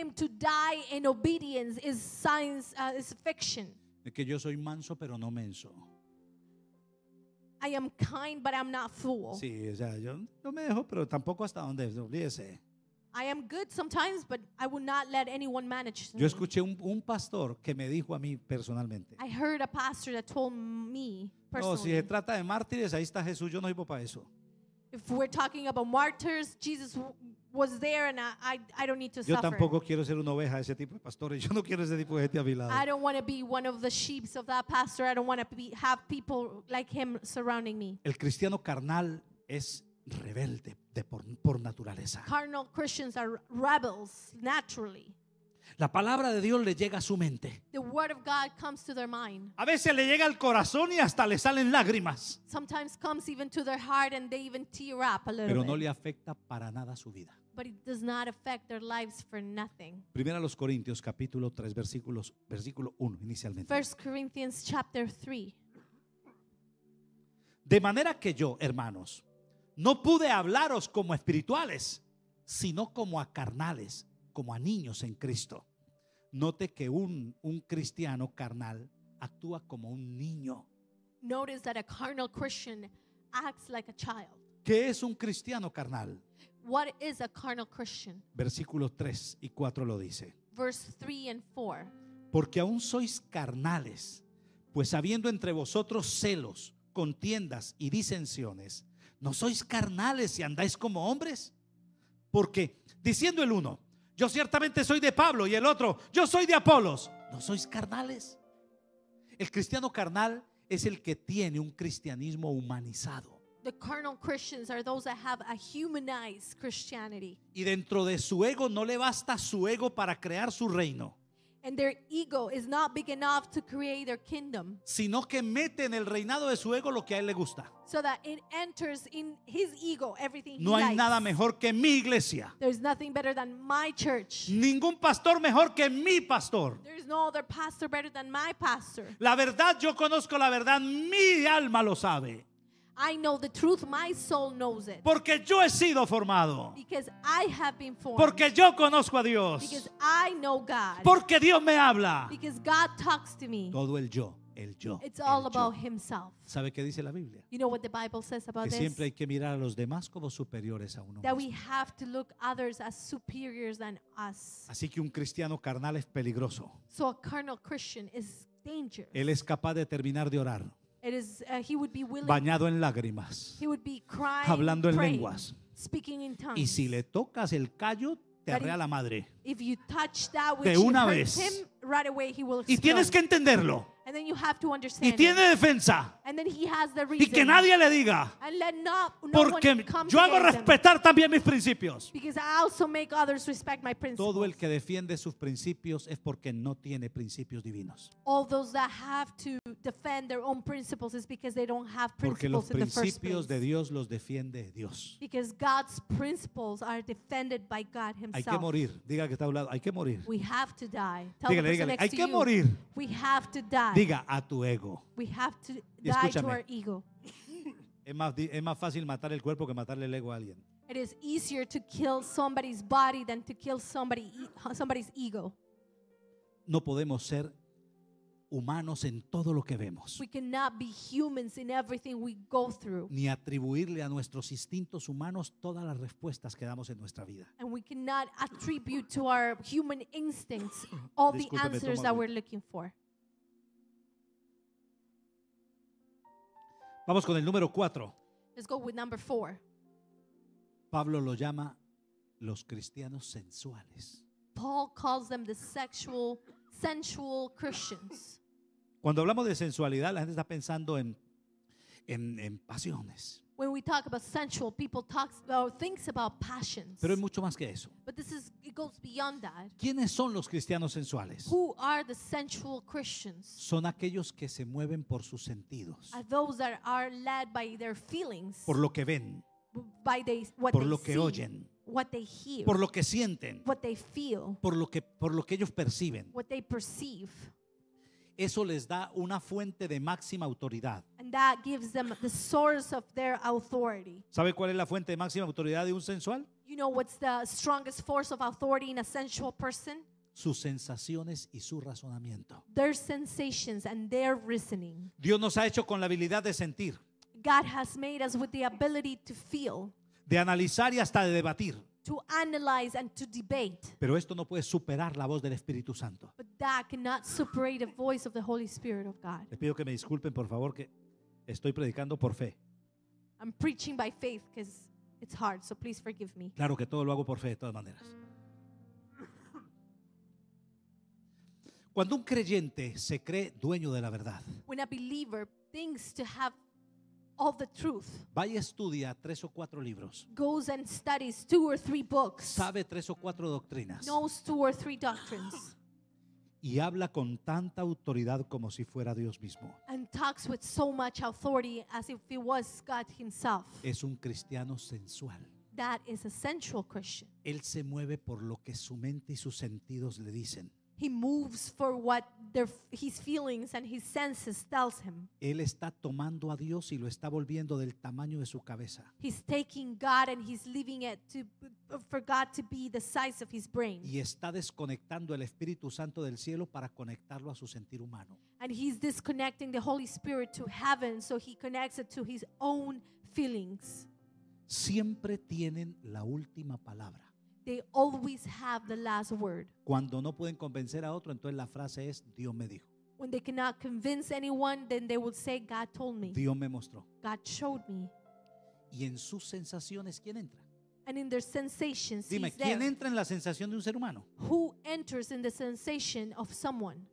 uh, que yo soy manso pero no menso. Sí, o sea, yo, yo me dejo, pero tampoco hasta donde, olvídese. I am good sometimes, but I will not let anyone manage. Yo escuché un, un pastor que me dijo a mí personalmente. I heard a pastor that told me personally. No, si se trata de mártires, ahí está Jesús. Yo no vivo para eso. If we're talking about martyrs, Jesus was there and I, I, I don't need to Yo suffer. tampoco quiero ser una oveja de ese tipo de pastores. Yo no quiero ese tipo de gente a mi lado. I don't want to be one of the sheep of that pastor. I don't want to have people like him surrounding me. El cristiano carnal es rebelde de por, por naturaleza. Carnal Christians are rebels naturally. La palabra de Dios le llega a su mente. The word of God comes to their mind. A veces le llega al corazón y hasta le salen lágrimas. Sometimes comes even to their heart and they even tear up a little Pero no bit. le afecta para nada su vida. But it does not affect their lives for nothing. Primera a los Corintios capítulo 3 versículos versículo 1 inicialmente. First Corinthians chapter 3. De manera que yo, hermanos, no pude hablaros como espirituales, sino como a carnales, como a niños en Cristo. Note que un, un cristiano carnal actúa como un niño. Notice that a carnal Christian acts like a child. ¿Qué es un cristiano carnal? What is a carnal Christian? Versículos 3 y 4 lo dice. Verse 3 and 4. Porque aún sois carnales, pues habiendo entre vosotros celos, contiendas y disensiones, ¿no sois carnales y andáis como hombres? Porque diciendo el uno, yo ciertamente soy de Pablo y el otro, yo soy de Apolos, ¿no sois carnales? El cristiano carnal es el que tiene un cristianismo humanizado. The carnal Christians are those that have a humanized Christianity. Y dentro de su ego no le basta su ego para crear su reino and their ego is not big enough to create their kingdom. Sino que mete en el reinado de su ego lo que a él le gusta. So that it enters in his ego everything he No hay likes. nada mejor que mi iglesia. There's nothing better than my church. Ningún pastor mejor que mi pastor. There's no other pastor better than my pastor. La verdad yo conozco la verdad, mi alma lo sabe. I know the truth, my soul knows it. Porque yo he sido formado. Because I have been formed. Porque yo conozco a Dios. Because I know God. Porque Dios me habla. Because God talks to me. Todo el yo, el yo. It's all about himself. ¿Sabe qué dice la Biblia? You know what the Bible says about que this? siempre hay que mirar a los demás como superiores a uno. That mismo. we have to look others as superiors than us. Así que un cristiano carnal es peligroso. So a carnal Christian is dangerous. Él es capaz de terminar de orar. Uh, bañado en lágrimas, hablando en lenguas. Y si le tocas el callo, te arrea la madre. de una vez. y tienes que entenderlo y tiene defensa. Y que nadie le diga. Porque yo hago respetar también mis principios. Todo el que defiende sus principios es porque no tiene principios divinos. Porque los principios de Dios los defiende Dios. Hay que morir. Diga que está Hay que morir. Hay que morir. Diga a tu ego. We have to die to our ego. Es más, fácil matar el cuerpo que matarle el ego a alguien. It is easier to kill somebody's body than to kill e, somebody's ego. No podemos ser humanos en todo lo que vemos. We cannot be humans in everything we go through. Ni atribuirle a nuestros instintos humanos todas las respuestas que damos en nuestra vida. we cannot attribute to our human instincts all the answers that we're looking for. Vamos con el número cuatro. Pablo lo llama los cristianos sensuales. Paul calls them the sexual, sensual Christians. Cuando hablamos de sensualidad, la gente está pensando en, en pasiones. When we talk about sensual, people talks or uh, thinks about passions. Pero es mucho más que eso. But this is it goes beyond that. ¿Quiénes son los cristianos sensuales? Who are the sensual Christians? Son aquellos que se mueven por sus sentidos. Are those that are led by their feelings. Por lo que ven. By they, what por they lo que see. oyen. What they hear, por lo que sienten, what they feel, por lo que por lo que ellos perciben, what they perceive eso les da una fuente de máxima autoridad. ¿Sabe cuál es la fuente de máxima autoridad de un sensual? Sus sensaciones y su razonamiento. Dios nos ha hecho con la habilidad de sentir. De analizar y hasta de debatir. Pero esto no puede superar la voz del Espíritu Santo. le Les pido que me disculpen, por favor, que estoy predicando por fe. Claro que todo lo hago por fe de todas maneras. Cuando un creyente se cree dueño de la verdad, When a believer truth. Va y estudia tres o cuatro libros. Goes and studies two or three books. Sabe tres o cuatro doctrinas. Knows two or three doctrines. Y habla con tanta autoridad como si fuera Dios mismo. And talks with so much authority as if was God himself. Es un cristiano sensual. That is a sensual Christian. Él se mueve por lo que su mente y sus sentidos le dicen. He moves for what their, his feelings and his senses tells him. Él está tomando a Dios y lo está volviendo del tamaño de su cabeza. He's taking God and he's leaving it to, for God to be the size of his brain. Y está desconectando el Espíritu Santo del cielo para conectarlo a su sentir humano. And he's disconnecting the Holy Spirit to heaven so he connects it to his own feelings. Siempre tienen la última palabra. They always have the last word. Cuando no pueden convencer a otro, entonces la frase es Dios me dijo. When they cannot convince anyone, then they will say God told me. Dios me mostró. God showed me. Y en sus sensaciones quién entra? And in their sensations, Dime, ¿quién there. entra en la sensación de un ser humano? Who enters in the sensation of someone?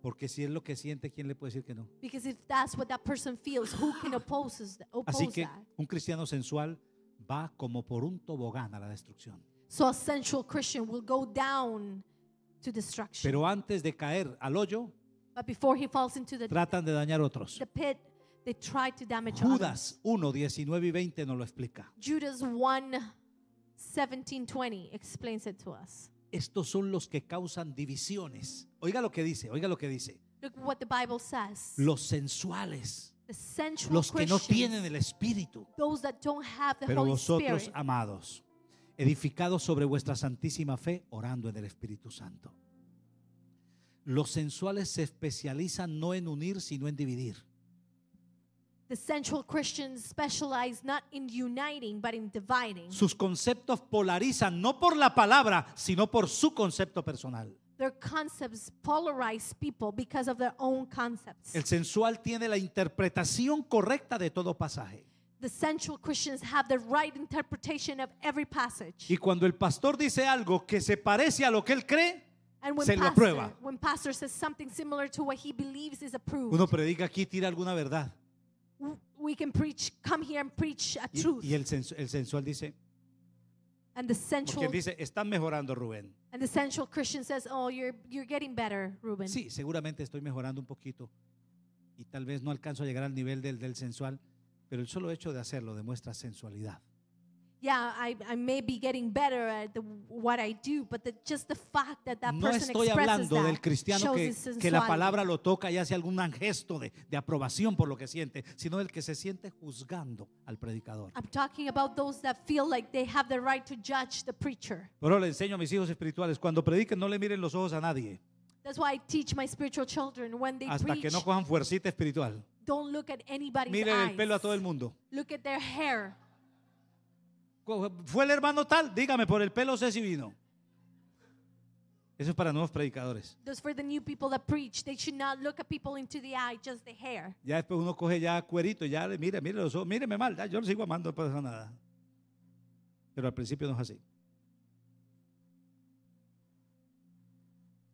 Porque si es lo que siente, ¿quién le puede decir que no? Because if that's what that person feels, who can oppose, that? Así que un cristiano sensual va como por un tobogán a la destrucción. So sensual Christian will go down to destruction. Pero antes de caer al hoyo, But before he falls into the, tratan de dañar otros. pit, they try to damage Judas 1, 19 y 20 nos lo explica. Judas explains it to us. Estos son los que causan divisiones. Oiga lo que dice, oiga lo que dice. what the Bible says. Los sensuales, los que no tienen el espíritu, pero Holy vosotros amados, edificados sobre vuestra santísima fe, orando en el Espíritu Santo. Los sensuales se especializan no en unir, sino en dividir. Sus conceptos polarizan no por la palabra, sino por su concepto personal. El sensual tiene la interpretación correcta de todo pasaje the sensual Christians have the right interpretation of every passage. Y cuando el pastor dice algo que se parece a lo que él cree, se pastor, lo prueba. Uno predica aquí tira alguna verdad. come here and preach a y, truth. el, sensual dice. And dice, están mejorando, oh, Rubén. Sí, seguramente estoy mejorando un poquito. Y tal vez no alcanzo a llegar al nivel del sensual pero el solo hecho de hacerlo demuestra sensualidad. No estoy hablando del cristiano que, que la palabra lo toca y hace algún gesto de, de aprobación por lo que siente, sino del que se siente juzgando al predicador. I'm talking Pero le enseño a mis hijos espirituales, cuando prediquen no le miren los ojos a nadie. That's why teach my spiritual children when Hasta que no cojan fuercita espiritual. el pelo a todo el mundo. Look at their hair. Fue el hermano tal, dígame por el pelo sé si vino. Eso es para nuevos predicadores. for the new people Ya después uno coge ya cuerito, ya mire, mire los ojos, míreme mal, yo sigo amando, no nada. Pero al principio no es así.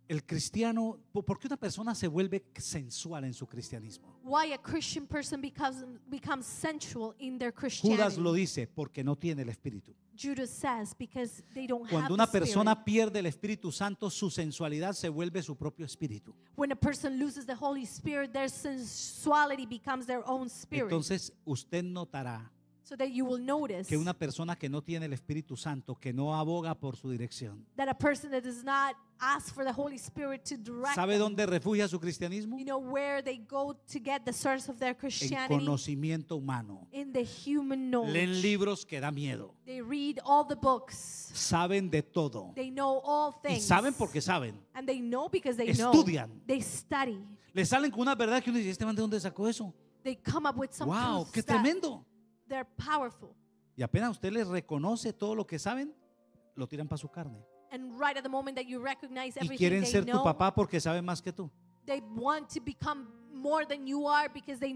el cristiano, ¿por qué una persona se vuelve sensual en su cristianismo? Why a Christian person becomes, becomes sensual in their Christianity. Judas lo dice porque no tiene el espíritu. Judas says because they don't Cuando have una the persona pierde el Espíritu Santo, su sensualidad se vuelve su propio espíritu. When a person loses the Holy Spirit, their sensuality becomes their own spirit. Entonces usted notará So that you will notice que una persona que no tiene el Espíritu Santo, que no aboga por su dirección, that a person that does not ask for the Holy Spirit to direct ¿sabe dónde refugia su cristianismo? you know where they go to get the source of their En Christianity conocimiento humano. in the human knowledge Leen libros que da miedo. They read all the books. Saben de todo. They know all Y things. saben porque saben. And they know because they know. Estudian. They study. Le salen con una verdad que uno dice, ¿este man de dónde sacó eso? They come up with some wow, truths qué that- tremendo. Y apenas usted les reconoce todo lo que saben, lo tiran para su carne. Y quieren ser tu papá porque saben más que tú.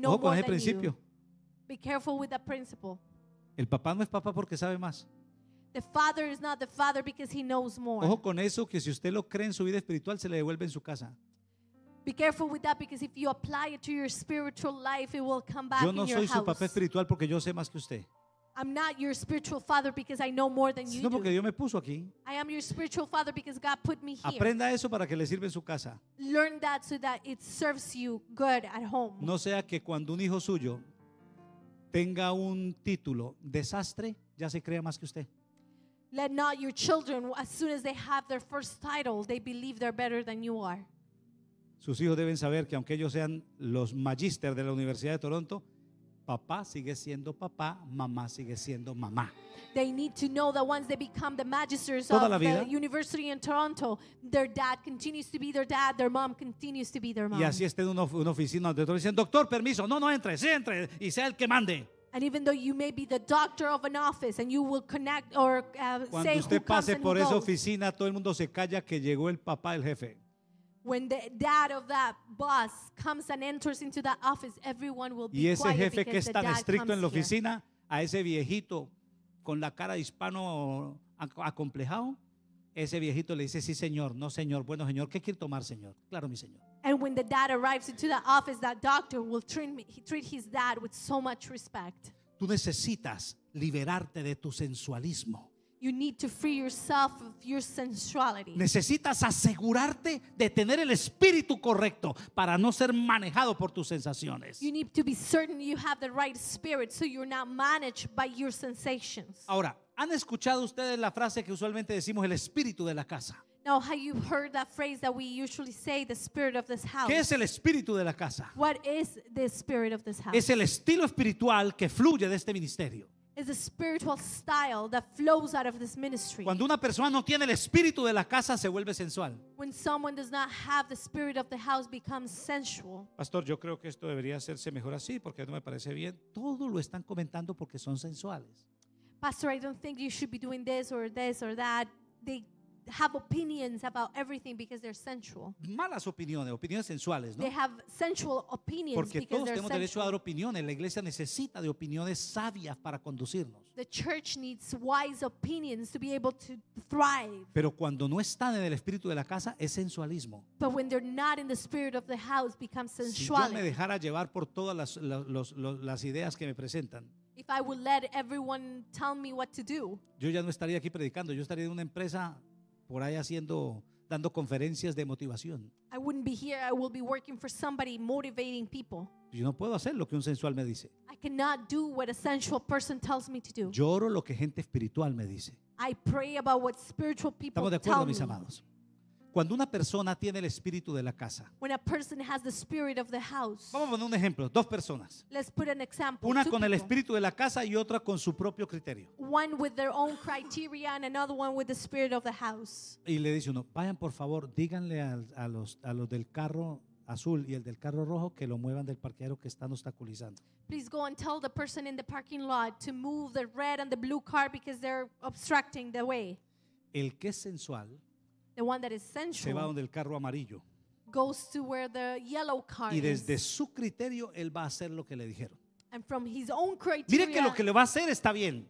Ojo con ese principio. El papá no es papá porque sabe más. Ojo con eso que si usted lo cree en su vida espiritual se le devuelve en su casa. Be careful with that because if you apply it to your spiritual life, it will come back Yo no in your soy su papá house. espiritual porque yo sé más que usted. I'm not your spiritual father because I know more than you porque Dios me puso aquí. I am your spiritual father because God put me here. Aprenda eso para que le sirva en su casa. Learn that so that it serves you good at home. No sea que cuando un hijo suyo tenga un título desastre, ya se crea más que usted. Let not your children, as soon as they have their first title, they believe they're better than you are. Sus hijos deben saber que aunque ellos sean los magísteres de la Universidad de Toronto, papá sigue siendo papá, mamá sigue siendo mamá. Toda of the Y así esté en una, oficina donde dicen, doctor, permiso, no, no entre, sí entre y sea el que mande. even Cuando usted pase por esa oficina, todo el mundo se calla que llegó el papá El jefe. When the dad of that boss comes and enters into that office, everyone will be Y ese quiet jefe que because es the tan estricto en la comes here. oficina, a ese viejito con la cara de hispano ac- acomplejado, ese viejito le dice, sí señor, no señor, bueno señor, ¿qué quiere tomar señor? Claro mi señor. And when the dad arrives into the office, that doctor will treat, me, he- treat his dad with so much respect. Tú necesitas liberarte de tu sensualismo. Necesitas asegurarte de tener el espíritu correcto para no ser manejado por tus sensaciones. You need to be certain you have the right spirit so you're not managed by your sensations. Ahora, ¿han escuchado ustedes la frase que usualmente decimos el espíritu de la casa? Now, the spirit of this house? ¿Qué es el espíritu de la casa? Es el estilo espiritual que fluye de este ministerio. Cuando una persona no tiene el espíritu de la casa se vuelve sensual. When someone does not have the spirit of the house becomes sensual. Pastor, yo creo que esto debería hacerse mejor así porque no me parece bien. Todo lo están comentando porque son sensuales. Pastor, I don't think you should be doing this or this or that. They have opinions about everything because they're sensual. Malas opiniones, opiniones sensuales, ¿no? Porque todos tenemos derecho a dar opiniones. La iglesia necesita de opiniones sabias para conducirnos. Pero cuando no están en el espíritu de la casa es sensualismo. But when Si yo me dejara llevar por todas las, las ideas que me presentan. If I would let everyone tell me what to do. Yo ya no estaría aquí predicando, yo estaría en una empresa por ahí haciendo dando conferencias de motivación. I wouldn't be here. I will be working for somebody motivating people. Yo no puedo hacer lo que un sensual me dice. I cannot do what a sensual person tells me to do. Yo lo que gente espiritual me dice. I pray about what spiritual people tell me. Estamos de acuerdo, tell mis me. Cuando una persona tiene el espíritu de la casa. Vamos a poner un ejemplo, dos personas. una con el espíritu de la casa y otra con su propio criterio. Y le dice uno, vayan por favor, díganle a, los a los del carro azul y el del carro rojo que lo muevan del parqueadero que están obstaculizando. El que es sensual the one that is se va sensual, donde el carro amarillo. goes to where the yellow car Y is. desde su criterio él va a hacer lo que le dijeron. And from his own criteria, Mire que lo que le va a hacer está bien,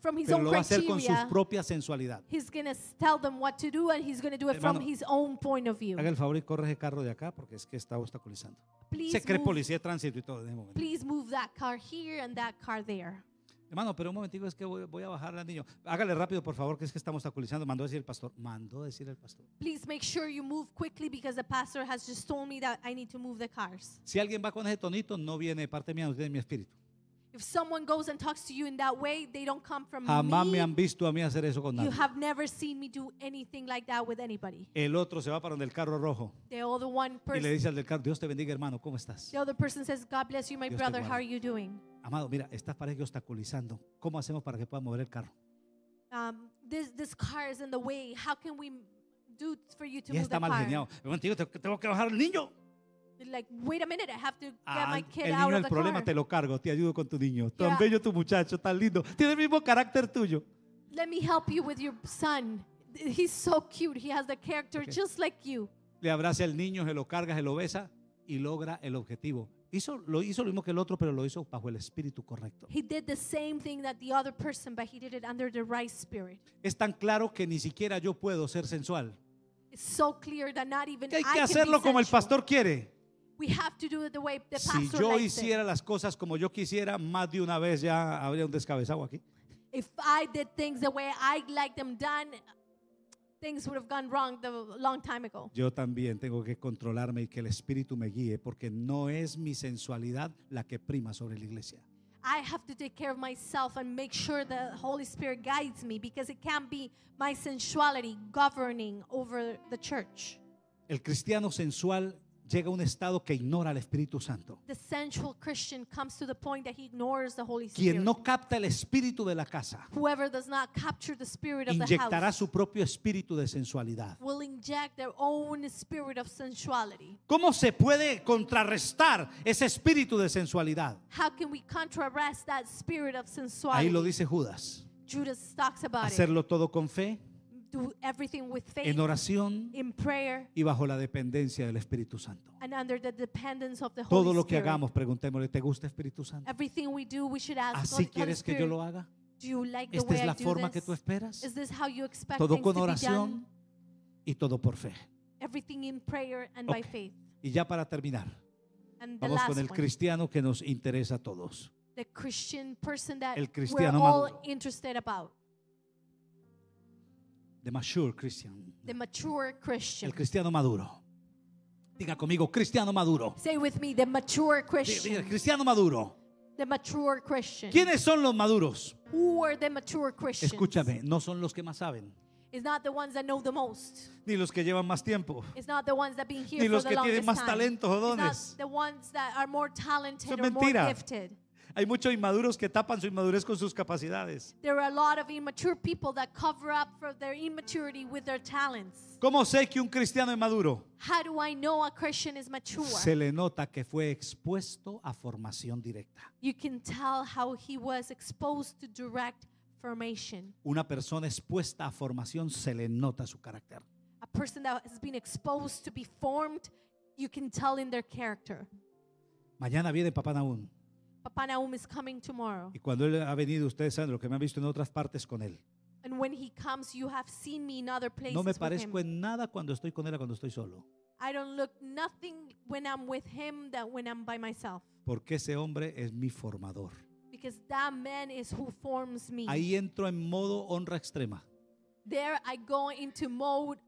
from his pero own lo va a hacer con su propia sensualidad. he's going to tell them what to do and he's going to do it from his own point of view. Haga el favor y corre ese carro de acá porque es que está obstaculizando. Please Se cree move, policía de tránsito y todo en ese momento. please move that car here and that car there. Hermano, pero un momentico, es que voy, a bajarle al niño. Hágale rápido, por favor, que es que estamos actualizando. Mandó decir el pastor. Mandó decir el pastor. Please make sure you move quickly because the pastor has just told me that I need to move the cars. Si alguien va con ese tonito, no viene parte mía, no viene mi espíritu. If someone goes and talks to you in that way, they don't come from Jamás me. me han visto a mí hacer eso con nadie. You have never seen me do anything like that with anybody. El otro se va para donde el carro rojo The other one y le dice al del carro, Dios te bendiga hermano, ¿cómo estás? the other person says, "God bless you, my Dios brother. How are you doing?" Amado, mira, esta parece que obstaculizando. ¿Cómo hacemos para que pueda mover el carro? Um, this this car is in the way. How can we do for you to Ya move está mal geniado. Bueno, tío, te- tengo que bajar al niño. Like, wait a minute, I have to get ah, my kid el niño, out of el the problema car. te lo cargo, te ayudo con tu niño. Yeah. Tan bello tu muchacho, tan lindo. Tiene el mismo carácter tuyo. Let me help you with your son. He's so cute. He has the character okay. just like you. Le abraza el niño, se lo carga, se lo besa y logra el objetivo. Hizo, lo hizo lo mismo que el otro, pero lo hizo bajo el espíritu correcto. He did the same thing that the other person, but he did it under the right spirit. Es tan claro que ni siquiera yo puedo ser sensual. It's so clear that not even que hay que I hacerlo como sensual. el pastor quiere. We have to do it the way the pastor si yo hiciera las cosas como yo quisiera, más de una vez ya habría un descabezado aquí. If I did things the way I like them done, things would have gone wrong the long time ago. Yo también tengo que controlarme y que el espíritu me guíe porque no es mi sensualidad la que prima sobre la iglesia. I have to take care of myself and make sure the Holy Spirit guides me because it can't be my sensuality governing over the church. El cristiano sensual llega un estado que ignora al Espíritu Santo. Quien no capta el espíritu de la casa inyectará su propio espíritu de sensualidad. ¿Cómo se puede contrarrestar ese espíritu de sensualidad? Ahí lo dice Judas. Hacerlo todo con fe everything en oración y bajo la dependencia del Espíritu Santo. Todo lo que hagamos, preguntémosle, ¿te gusta Espíritu Santo? ¿Así quieres que yo lo haga? ¿Esta es la forma que tú esperas? todo con oración y todo por fe. Y ya para terminar, vamos con el cristiano que nos interesa a todos. el cristiano we're The mature Christian. The mature Christian. El cristiano maduro. Diga conmigo, cristiano maduro. Say with me, the mature Christian. Diga, cristiano maduro. The mature Christian. ¿Quiénes son los maduros? Who are the mature Christians? Escúchame, no son los que más saben. It's not the ones that know the most. Ni los que llevan más tiempo. It's not the ones that been here Ni los que tienen más talentos o dones. It's not the ones that are more talented or more gifted. Hay muchos inmaduros que tapan su inmadurez con sus capacidades. There are a lot of immature people that cover up for their immaturity with their talents. ¿Cómo sé que un cristiano es maduro? How do I know a Christian is mature? Se le nota que fue expuesto a formación directa. You can tell how he was exposed to direct formation. Una persona expuesta a formación se le nota su carácter. A person that has been exposed to be formed, you can tell in their character. Mañana viene Papá Naún. Papá Nahum is coming tomorrow. Y cuando él ha venido, ustedes saben lo que me han visto en otras partes con él. And when he comes, you have seen me in other places No me parezco en nada cuando estoy con él a cuando estoy solo, I don't look nothing when I'm with him that when I'm by myself. porque ese hombre es mi formador. Because that man is who forms me. Ahí entro en modo honra extrema. There I go into mode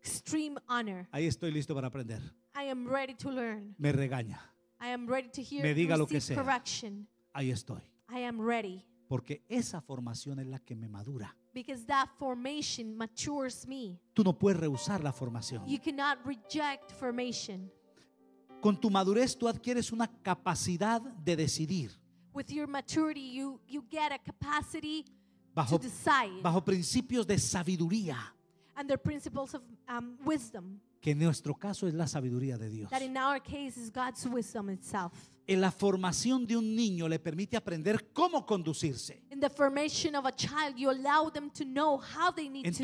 extreme honor. Ahí estoy listo para aprender. I am ready to learn. Me regaña, I am ready to hear, me diga lo que sea, correction. ahí estoy. I am ready. Porque esa formación es la que me madura. Because that formation matures me. Tú no puedes rehusar la formación. You cannot reject formation. Con tu madurez tú adquieres una capacidad de decidir. With your maturity you, you get a capacity bajo, to decide. Bajo principios de sabiduría. And the principles of um, wisdom que en nuestro caso es la sabiduría de Dios. En la formación de un niño le permite aprender cómo conducirse. En tu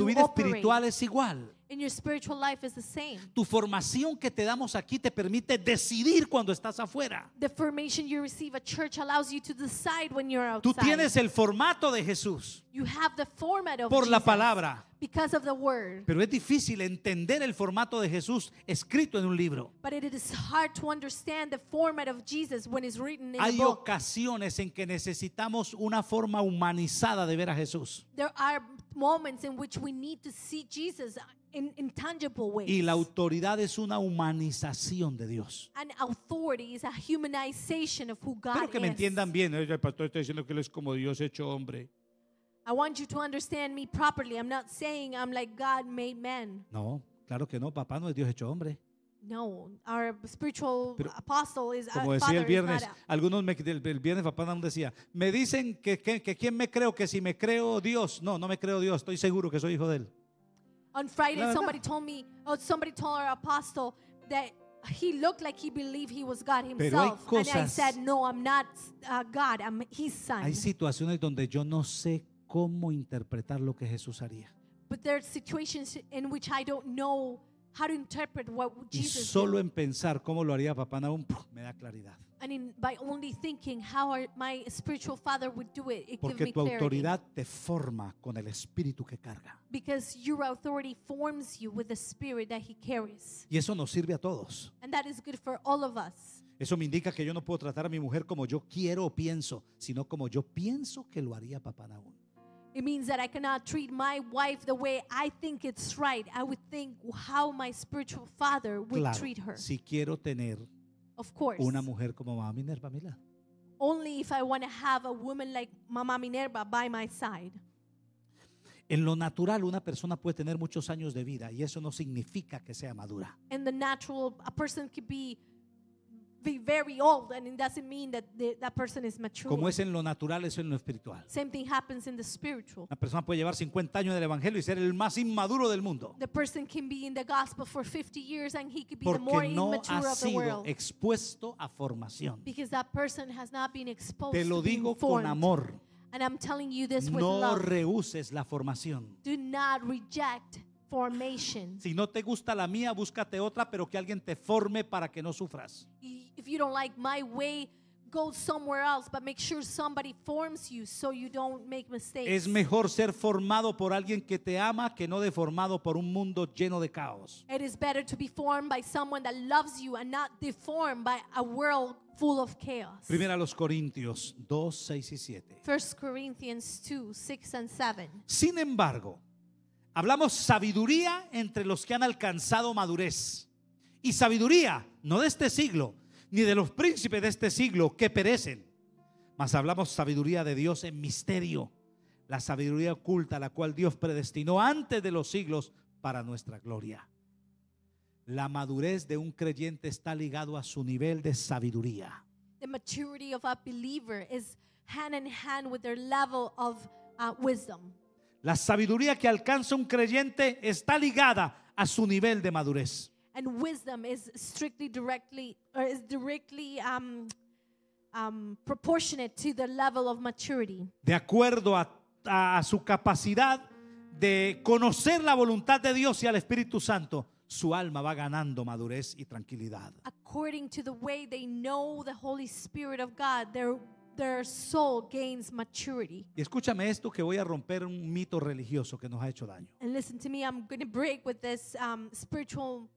vida espiritual es igual. In your spiritual life is the same. Tu formación que te damos aquí te permite decidir cuando estás afuera. The formation you receive at church allows you to decide when you're outside. Tú tienes el formato de Jesús. You have the format of por la palabra. Because of the word. Pero es difícil entender el formato de Jesús escrito en un libro. But it is hard to understand the format of Jesus when it's written in Hay a book. ocasiones en que necesitamos una forma humanizada de ver a Jesús. There are moments in which we need to see Jesus y la autoridad es una humanización de Dios. And que me entiendan bien. Eh, el pastor está diciendo que él es como Dios hecho hombre. No, claro que no. Papá no es Dios hecho hombre. No, our spiritual apostle is Como decía el viernes, algunos el, viernes papá aún decía, me dicen que, que, que quién me creo, que si me creo Dios, no, no me creo Dios, estoy seguro que soy hijo de él. On Friday, somebody told me, or oh, somebody told our apostle that he looked like he believed he was God himself. Cosas, and I said, no, I'm not uh, God, I'm his son. Hay situaciones donde yo no sé cómo interpretar lo que Jesús haría. But there are situations in which I don't know y solo en pensar cómo lo haría papá Nahum me da claridad. Porque tu autoridad te forma con el espíritu que carga. Y eso nos sirve a todos. Eso me indica que yo no puedo tratar a mi mujer como yo quiero o pienso, sino como yo pienso que lo haría papá Nahum. It means that I cannot treat my wife the way I think it's right. I would think how my spiritual father would claro, treat her. Si quiero tener of course. una mujer como Mamá Minerva mi Only if I want to have a woman like Mamá Minerva by my side. En lo natural, una persona puede tener muchos años de vida y eso no significa que sea madura. In the natural, a person could be be very old and it doesn't mean that that person is mature. Como es en lo natural, eso en lo espiritual. Same thing happens in the spiritual. Una persona puede llevar 50 años del evangelio y ser el más inmaduro del mundo. The person can be in the gospel for 50 years and he could be Porque the more no immature ha of the sido world. expuesto a formación. Because that person has not been exposed Te lo digo con amor. And I'm telling you this with no love. rehuses la formación. Do not reject formation. Si no te gusta la mía, búscate otra, pero que alguien te forme para que no sufras if you don't like my way, go somewhere else, but make sure somebody forms you so you don't make mistakes. Es mejor ser formado por alguien que te ama que no deformado por un mundo lleno de caos. It is better to be formed by someone that loves you and not deformed by a world full of chaos. Primera a los Corintios 2, 6 y 7. 1 Corinthians 2, 6 and 7. Sin embargo, hablamos sabiduría entre los que han alcanzado madurez. Y sabiduría, no de este siglo, ni de los príncipes de este siglo que perecen. Mas hablamos sabiduría de Dios en misterio, la sabiduría oculta la cual Dios predestinó antes de los siglos para nuestra gloria. La madurez de un creyente está ligado a su nivel de sabiduría. La sabiduría que alcanza un creyente está ligada a su nivel de madurez and wisdom is strictly directly or is directly um, um, proportionate to the level of maturity. De acuerdo a, a, su capacidad de conocer la voluntad de Dios y al Espíritu Santo, su alma va ganando madurez y tranquilidad. According to the way they know the Holy Spirit of God, their Their soul gains maturity. Y escúchame esto que voy a romper un mito religioso que nos ha hecho daño. And listen to me, I'm going to break with this um, spiritual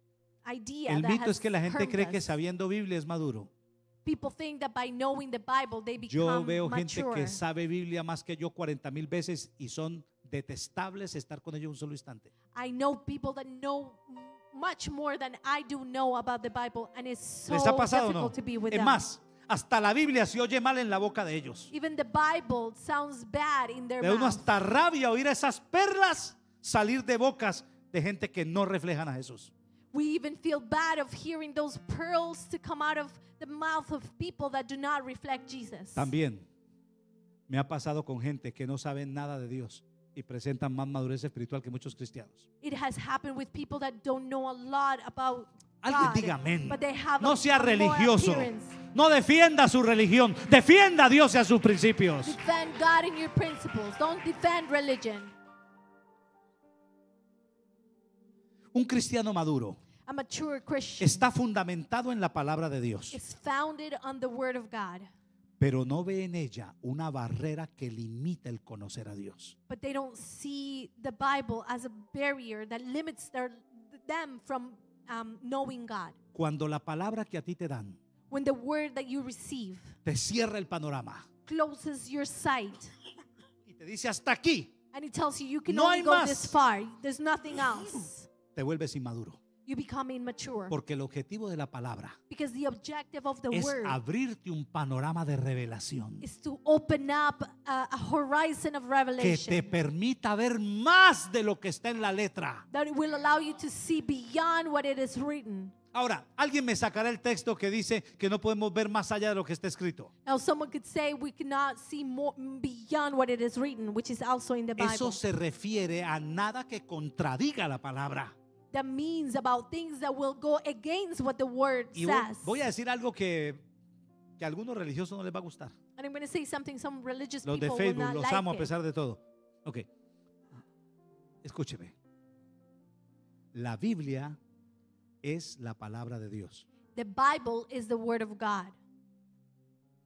el mito es que la gente cree que sabiendo Biblia es maduro. Yo veo gente que sabe Biblia más que yo 40 mil veces y son detestables estar con ellos un solo instante. ¿Les ha pasado no? Es más, hasta la Biblia se oye mal en la boca de ellos. Even uno hasta rabia oír esas perlas salir de bocas de gente que no reflejan a Jesús. We even feel bad of hearing those pearls to come out of the mouth of people that do not reflect Jesus. También me ha pasado con gente que no sabe nada de Dios y presentan más madurez espiritual que muchos cristianos. It has happened with people that don't know a lot about Alguien diga amén. No sea religioso. No defienda su religión. Defienda a Dios y a sus principios. Defend God and your principles. Don't defend religion. un cristiano maduro está fundamentado en la palabra de Dios, pero no ve en ella una barrera que limita el conocer a Dios. Cuando la palabra que a ti te dan te cierra el panorama y te dice hasta aquí, No hay más te vuelves inmaduro. Porque el objetivo de la palabra es abrirte un panorama de revelación que te permita ver más de lo que está en la letra. Ahora, alguien me sacará el texto que dice que no podemos ver más allá de lo que está escrito. Eso se refiere a nada que contradiga la palabra that means about things that will go against what the word y says. Voy a decir algo que, que a algunos religiosos no les va a gustar. And I'm going to say something some religious los de people will not los like amo a pesar de todo. Ok. Escúcheme. La Biblia es la palabra de Dios, The Bible is the word of God,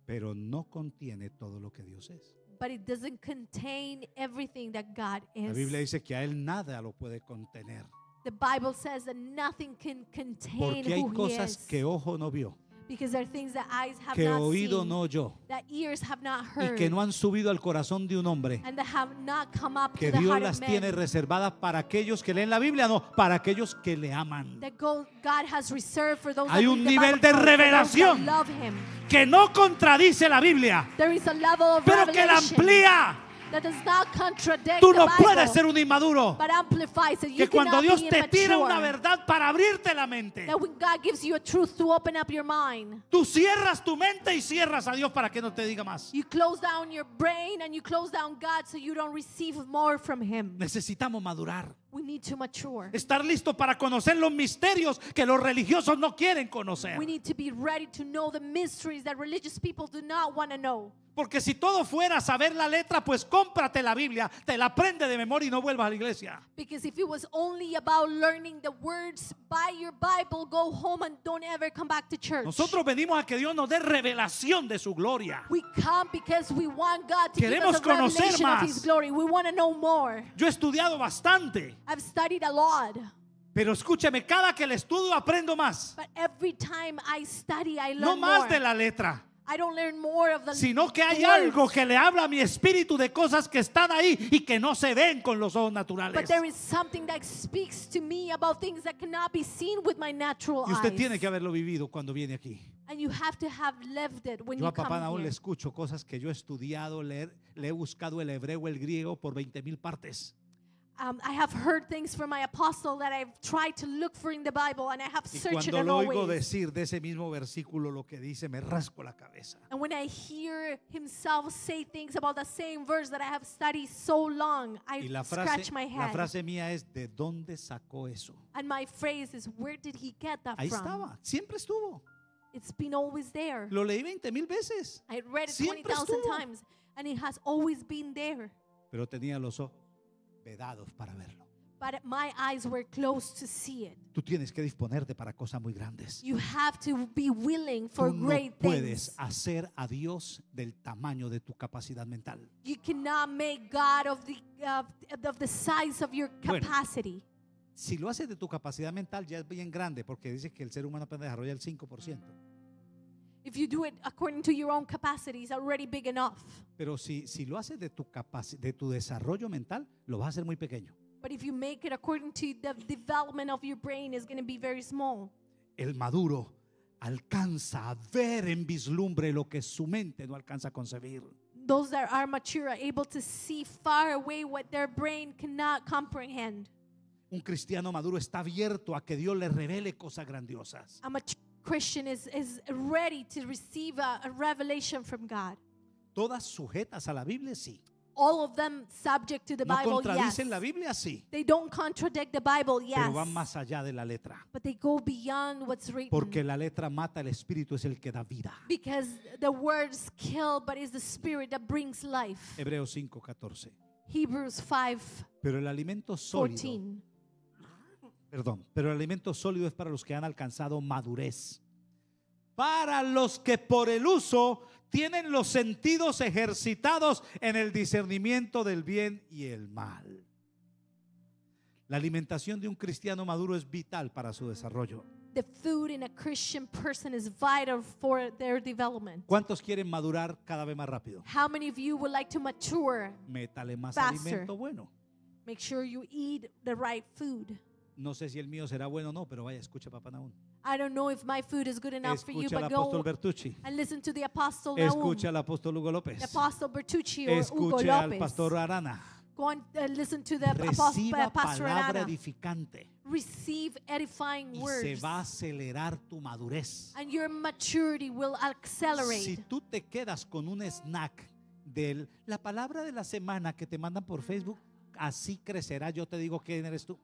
pero no contiene todo lo que Dios es. but it doesn't contain everything that God La Biblia dice que a él nada lo puede contener. Porque hay cosas que ojo no vio, que oído no oyó y que no han subido al corazón de un hombre, que Dios las tiene reservadas para aquellos que leen la Biblia, no, para aquellos que le aman. Hay un nivel de revelación. Que no contradice la Biblia, pero que la amplía. Tú no puedes ser un inmaduro. Que cuando Dios te tira una verdad para abrirte la mente, tú cierras tu mente y cierras a Dios para que no te diga más. Necesitamos madurar. Estar listo para conocer los misterios que los religiosos no quieren conocer. Porque si todo fuera saber la letra, pues cómprate la Biblia, te la aprende de memoria y no vuelvas a la iglesia. Nosotros venimos a que Dios nos dé revelación de su gloria. Queremos conocer más. Yo he estudiado bastante. Pero escúcheme, cada que le estudio aprendo más. no más de la letra sino que hay algo que le habla a mi espíritu de cosas que están ahí y que no se ven con los ojos naturales. Y usted tiene que haberlo vivido cuando viene aquí. yo a papá aún le escucho cosas que yo he estudiado, leer, le he buscado el hebreo, el griego por 20 mil partes. Um, I have heard things from my apostle that I've tried to look for in the Bible and I have Y searched cuando and lo oigo always. decir de ese mismo versículo lo que dice, me rasco la cabeza. And when I hear himself say things about the same verse that I have studied so long, I Y la frase, scratch my la frase mía es, ¿de dónde sacó eso? And my phrase is, where did he get that Ahí from? estaba, siempre estuvo. It's been always there. Lo leí 20 mil veces, I read it 20,000 times and it has always been there. pero tenía los ojos vedados para verlo. Tú tienes que disponerte para cosas muy grandes. Tú no puedes hacer a Dios del tamaño de tu capacidad mental. si lo haces de tu capacidad mental ya es bien grande porque dice que el ser humano puede desarrollar el 5%. If you do it according to your own capacities, it's already big enough. Pero si, si lo haces de tu, de tu desarrollo mental, lo vas a hacer muy pequeño. But if you make it according to the development of your brain, it's going to be very small. El maduro alcanza a ver en vislumbre lo que su mente no alcanza a concebir. Those that are mature are able to see far away what their brain cannot comprehend. Un cristiano maduro está abierto a que Dios le revele cosas grandiosas. A mature Christian is, is ready to receive a, a revelation from God. Todas sujetas a la Biblia, sí. All of them subject to the no Bible, yes. contradicen la Biblia, sí. They don't contradict the Bible, yes. Pero van más allá de la letra. But they go beyond what's written. Porque la letra mata, el espíritu es el que da vida. Because the words kill, but it's the spirit that brings life. Hebreos 5:14. Hebrews 5. Pero el alimento sólido 14 Perdón, pero el alimento sólido es para los que han alcanzado madurez. Para los que por el uso tienen los sentidos ejercitados en el discernimiento del bien y el mal. La alimentación de un cristiano maduro es vital para su desarrollo. The food in a Christian person is vital for their development. ¿Cuántos quieren madurar cada vez más rápido? How many of you would like to mature? Métale más alimento bueno. Make sure you eat the right food. No sé si el mío será bueno o no, pero vaya, escucha a Papá Nahum. Escucha al apóstol Bertucci. Escucha al apóstol Hugo López. Escucha al pastor Arana. Go palabra edificante Receive edifying y se va a acelerar tu madurez. and your maturity a accelerate. Si tú te quedas con un snack de la palabra de la semana que te mandan por Facebook, así crecerá. Yo te digo quién eres tú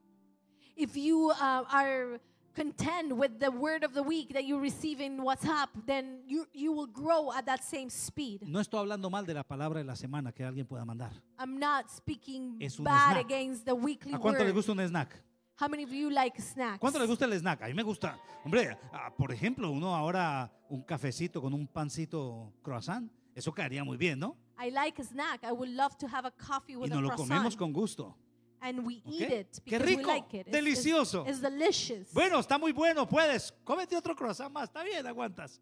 if you uh, are content with the word of the week that you receive in WhatsApp, then you, you will grow at that same speed. No estoy hablando mal de la palabra de la semana que alguien pueda mandar. I'm not speaking bad snack. against the weekly word. ¿A cuánto le gusta un snack? How many of you like snacks? ¿Cuánto le gusta el snack? A mí me gusta. Hombre, ah, por ejemplo, uno ahora un cafecito con un pancito croissant, eso caería muy bien, ¿no? I like a snack. I would love to have a coffee with croissant. Y nos lo comemos con gusto. And we eat it Qué because rico, we like it. It's- is delicioso. It's, delicious. Bueno, está muy bueno, puedes. Cómete otro croissant más, está bien, aguantas.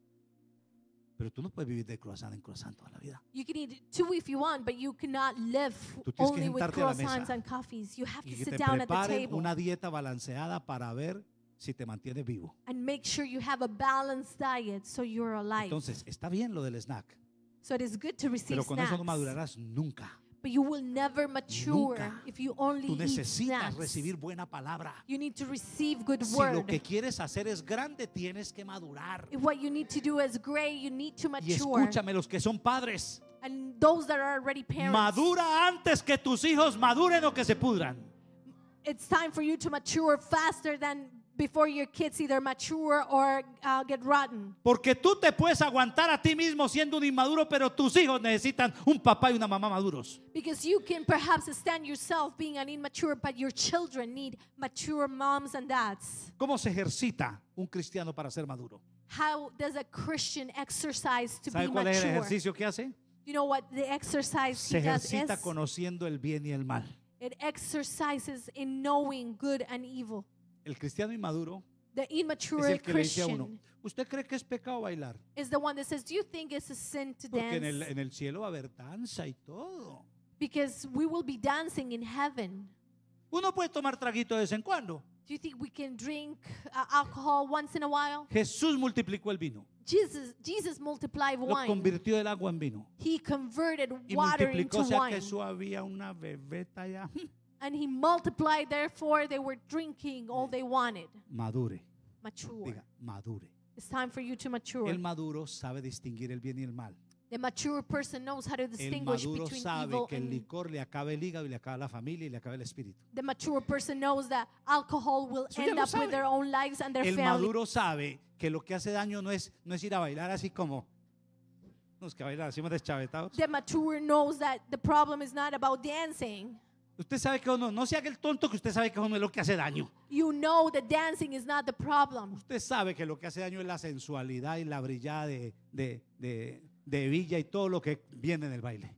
Pero tú no puedes vivir de croissant en croissant toda la vida. You can eat two if you want, but you cannot live only with croissants and coffees. You have to sit down at the Te table una dieta balanceada para ver si te mantienes vivo. and make sure you have a balanced diet so you're alive. Entonces, está bien lo del snack, so it is good to receive pero con eso no madurarás nunca. But you will never mature Nunca. if you only Tú eat snacks. recibir buena palabra. You need to receive good Si lo que quieres hacer es grande, tienes que madurar. If what you need to do is great, you need to Y mature. escúchame, los que son padres, And those that are already parents, madura antes que tus hijos maduren o que se pudran. it's time for you to mature faster than before your kids either mature or uh, get rotten. Porque tú te puedes aguantar a ti mismo siendo un inmaduro, pero tus hijos necesitan un papá y una mamá maduros. Because you can perhaps stand yourself being an immature, but your children need mature moms and dads. ¿Cómo se ejercita un cristiano para ser maduro? How does a Christian exercise to mature? be cuál es el ejercicio que hace? You know what the exercise se ejercita conociendo el bien y el mal. It exercises in knowing good and evil el cristiano inmaduro the immature es el que le dice a Christian uno, ¿usted cree que es pecado bailar? is the one that says, Do you think it's a sin to Porque en el, en el cielo va a haber danza y todo. Because we will be dancing in heaven. Uno puede tomar traguito de vez en cuando. Do you think we can drink uh, alcohol once in a while? Jesús multiplicó el vino, Jesus, Jesus multiplied wine. lo convirtió del agua en vino. He converted Y water multiplicó, into o sea wine. que eso había una bebeta ya. And he multiplied, therefore they were drinking all they wanted. Madure. Diga, madure. It's time for you to mature. El maduro sabe distinguir el bien y el mal. The mature person knows how to distinguish el maduro sabe que el licor le acaba el hígado y le acaba la familia y le acaba el espíritu. The mature person knows that alcohol will Eso end up with their own lives and their el family. El maduro sabe que lo que hace daño no es no es ir a bailar así como nos que bailar así más deschavetados. The mature knows that the problem is not about dancing. Usted sabe que uno, no se haga el tonto que usted sabe que uno es lo que hace daño. You know that dancing is not the problem. Usted sabe que lo que hace daño es la sensualidad y la brillada de, de, de, de villa y todo lo que viene en el baile.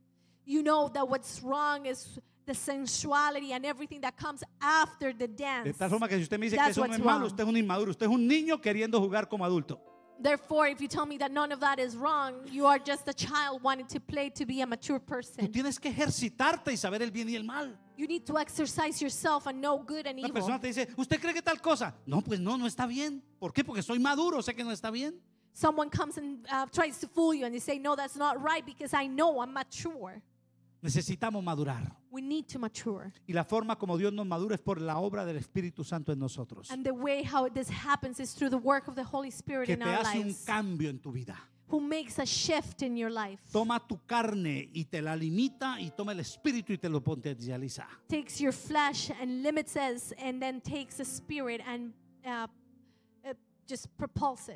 You know that what's wrong is the sensuality and everything that comes after the dance. De tal forma que si usted me dice que eso no es malo, usted es un inmaduro, usted es un niño queriendo jugar como adulto. Therefore, if you tell me that none of that is wrong, you are just a child wanting to play to be a mature person. Tú tienes que ejercitarte y saber el bien y el mal. You need to exercise yourself and know good and La persona te dice, ¿usted cree que tal cosa? No, pues no, no está bien. ¿Por qué? Porque soy maduro, sé que no está bien. Someone comes and uh, tries to fool you and they say, "No, that's not right because I know I'm mature." Necesitamos madurar. We need to mature. Y la forma como Dios nos madura es por la obra del Espíritu Santo en nosotros. And the way how this happens is through the work of the Holy Spirit Que in te hace un cambio en tu vida. Toma tu carne y te la limita y toma el espíritu y te lo potencializa.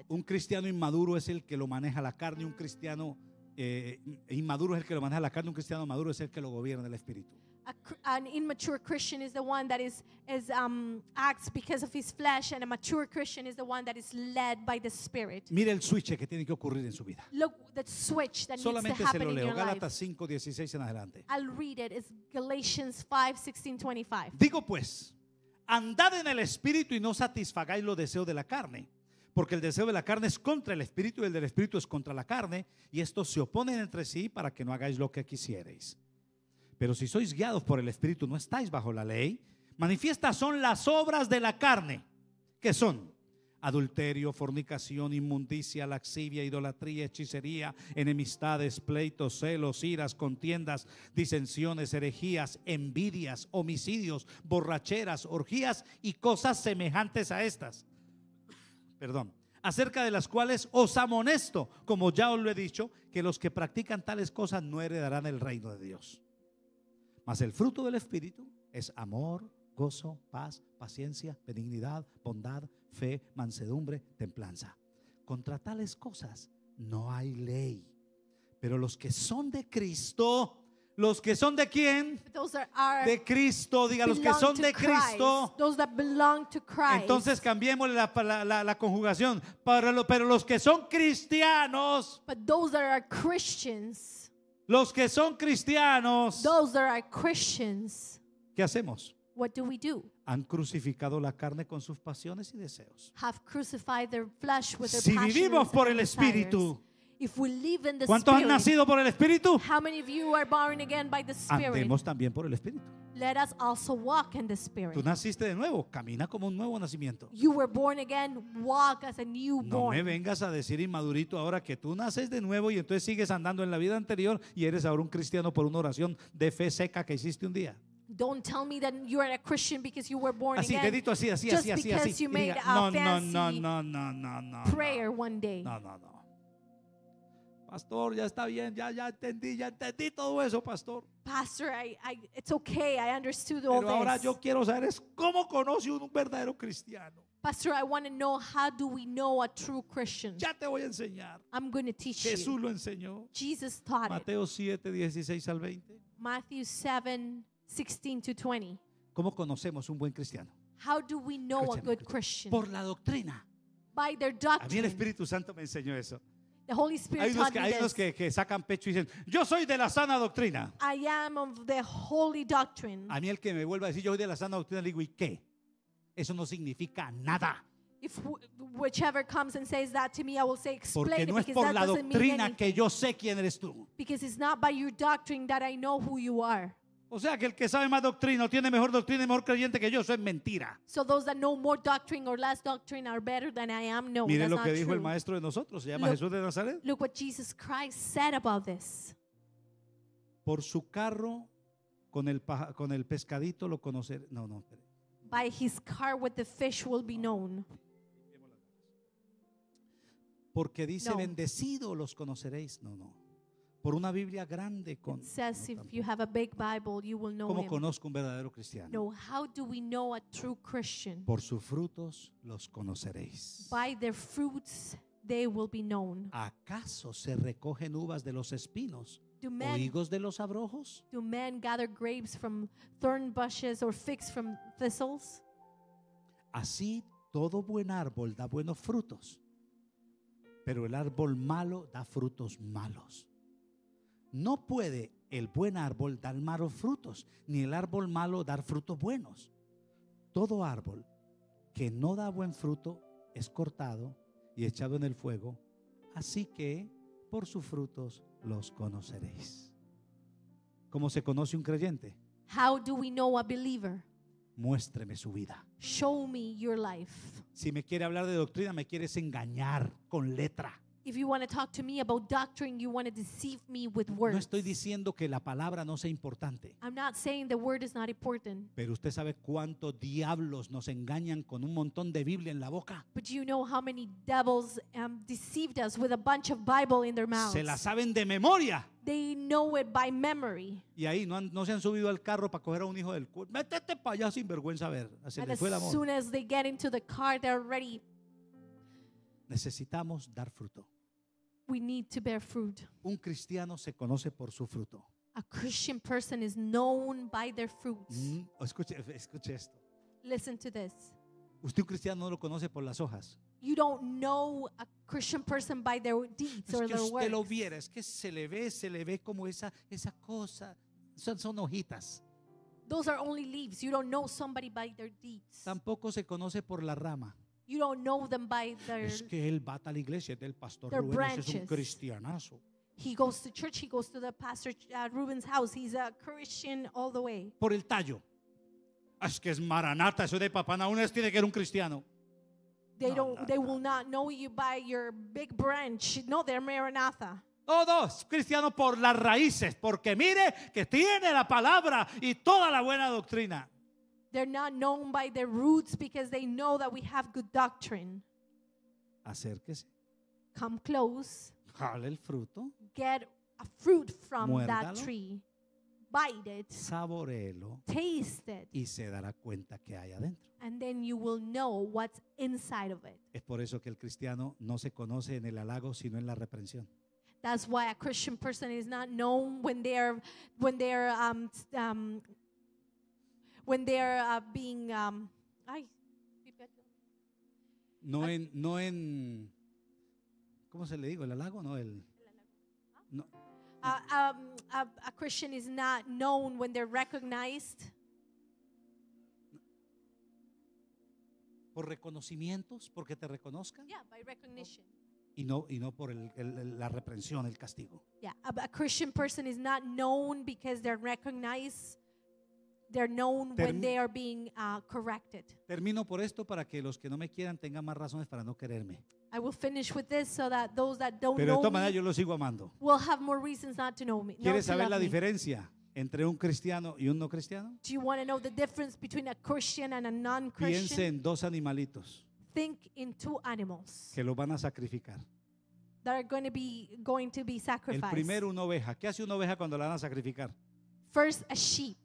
Un cristiano inmaduro es el que lo maneja la carne, un cristiano eh, inmaduro es el que lo maneja la carne, un cristiano maduro es el que lo gobierna el espíritu a, an immature Christian is the one that is, is um, acts because of his flesh, and a mature Christian is the one that is led by the Spirit. Mire el switch que tiene que ocurrir en su vida. Look the switch that Solamente needs to happen se lo leo. in your 5, 16 en adelante. I'll read it. It's Galatians 5, 25. Digo pues, andad en el Espíritu y no satisfagáis los deseos de la carne. Porque el deseo de la carne es contra el espíritu y el del espíritu es contra la carne, y estos se oponen entre sí para que no hagáis lo que quisierais. Pero si sois guiados por el Espíritu, no estáis bajo la ley. Manifiestas son las obras de la carne, que son adulterio, fornicación, inmundicia, laxivia, idolatría, hechicería, enemistades, pleitos, celos, iras, contiendas, disensiones, herejías, envidias, homicidios, borracheras, orgías y cosas semejantes a estas. Perdón acerca de las cuales os amonesto, como ya os lo he dicho, que los que practican tales cosas no heredarán el reino de Dios. Mas el fruto del Espíritu es amor, gozo, paz, paciencia, benignidad, bondad, fe, mansedumbre, templanza. Contra tales cosas no hay ley. Pero los que son de Cristo, los que son de quién? De Cristo, diga los que son de Cristo. Entonces cambiemos la, conjugación. pero los que son cristianos. those that los que son cristianos. ¿Qué hacemos? Han crucificado la carne con sus pasiones y deseos. si vivimos por el Espíritu. ¿Cuántos han nacido por el Espíritu? Andemos también por el Espíritu let Tú naciste de nuevo, camina como un nuevo nacimiento. No me vengas a decir inmadurito ahora que tú naces de nuevo y entonces sigues andando en la vida anterior y eres ahora un cristiano por una oración de fe seca que hiciste un día. Así, así, así, así, así, así. no, no, no, no, no, No, no, no. Pastor, ya está bien, ya, ya entendí, ya entendí todo eso, pastor. Pastor, I, I, it's okay, I understood all Pero ahora yo quiero saber es cómo conoce un verdadero cristiano. Pastor, I want to know how do we know a true Christian? Ya te voy a enseñar. I'm going to teach Jesús lo enseñó. Jesus taught Mateo 7, 16 al 20. Matthew 7, 16 to 20. ¿Cómo conocemos un buen cristiano? How do we know a good Christian? Por la doctrina. By their doctrine. A mí el Espíritu Santo me enseñó eso. The Holy Spirit hay unos, que, hay unos que, que sacan pecho y dicen, yo soy de la sana doctrina. I am of the holy doctrine. A mí el que me vuelva a decir, yo soy de la sana doctrina, le digo, ¿y qué? Eso no significa nada. If whichever comes and says that to me, I will say, explain Porque it no es because por that la doesn't mean doctrina anything. que yo sé quién eres tú. Because it's not by your doctrine that I know who you are. O sea que el que sabe más doctrina o tiene mejor doctrina y mejor creyente que yo, eso es mentira. Mire lo que dijo el maestro de nosotros, se llama Jesús de Nazaret. Look what Jesus Christ said about this. Por su carro con el con el pescadito lo conocer. No, no. By his car with the fish will be known. Porque dice bendecido los conoceréis. No, no por una Biblia grande con a ¿Cómo conozco un verdadero cristiano? Por sus frutos los conoceréis. ¿Acaso se recogen uvas de los espinos higos de los abrojos? do men gather grapes from thorn bushes figs from thistles? Así todo buen árbol da buenos frutos, pero el árbol malo da frutos malos. No puede el buen árbol dar malos frutos, ni el árbol malo dar frutos buenos. Todo árbol que no da buen fruto es cortado y echado en el fuego, así que por sus frutos los conoceréis. ¿Cómo se conoce un creyente? How do know a Muéstreme su vida. Show me your life. Si me quiere hablar de doctrina, me quieres engañar con letra. If you want to talk to me about doctrine, you want to deceive me with words. No estoy diciendo que la palabra no sea importante. I'm not saying the word is not important. Pero usted sabe cuántos diablos nos engañan con un montón de Biblia en la boca. But you know how many devils um, deceived us with a bunch of Bible in their mouths. Se la saben de memoria. They know it by memory. Y ahí no, han, no se han subido al carro para coger a un hijo del cuerpo. Métete para allá sin vergüenza a ver. Se le fue el amor. As soon as they get into the car, they're ready. Necesitamos dar fruto we need to bear fruit. Un cristiano se conoce por su fruto. A Christian person is known by their fruits. Mm, escuche, escuche esto. Listen to this. Usted un cristiano no lo conoce por las hojas. You don't know a Christian person by their deeds es or que usted lo viera, es que se le ve, se le ve como esa esa cosa, son, son hojitas. Those are only leaves. You don't know somebody by their deeds. Tampoco se conoce por la rama. You don't know them by their, Es que él va a iglesia, del pastor Rubén, es un branches. cristianazo. he goes to church, he goes to the pastor uh, Ruben's house. He's a Christian all the way. Por el tallo. Ah, es que es maranata, eso de papá uno tiene que ser un cristiano. They don't they will not know you by your big branch. No, they're Maranatha. Todos cristianos por las raíces, porque mire que tiene la palabra y toda la buena doctrina. They're not known by their roots because they know that we have good doctrine. Acérquese. Come close. Jale el fruto. Get a fruit from Muérdalo. that tree. Bite it. Saborelo. Taste it. Y se dará cuenta que hay adentro. And then you will know what's inside of it. Es por eso que el cristiano no se conoce en el halago, sino en la reprensión. That's why a Christian person is not known when they're when they're um, um, when they are uh, being um, ay, no en no en ¿cómo se le digo? El lago, no el no, no. Uh, um, a, a, Christian is not known when they're recognized. Por reconocimientos, porque te reconozcan. Yeah, by recognition. Y no, y no por el, la reprensión, el castigo. Yeah, a, a Christian person is not known because they're recognized they're known when they are being uh, corrected. Termino por esto para que los que no me quieran tengan más razones para no quererme. I will finish with this so that those that don't Pero de todas know maneras me yo lo sigo amando. will have more reasons not to know me. ¿Quieres to saber la me. diferencia entre un cristiano y un no cristiano? Do you want to know the difference between a Christian and a non-Christian? Piense en dos animalitos Think in two animals que los van a sacrificar. that are going to be going to be sacrificed. El primero una oveja. ¿Qué hace una oveja cuando la van a sacrificar? First, a sheep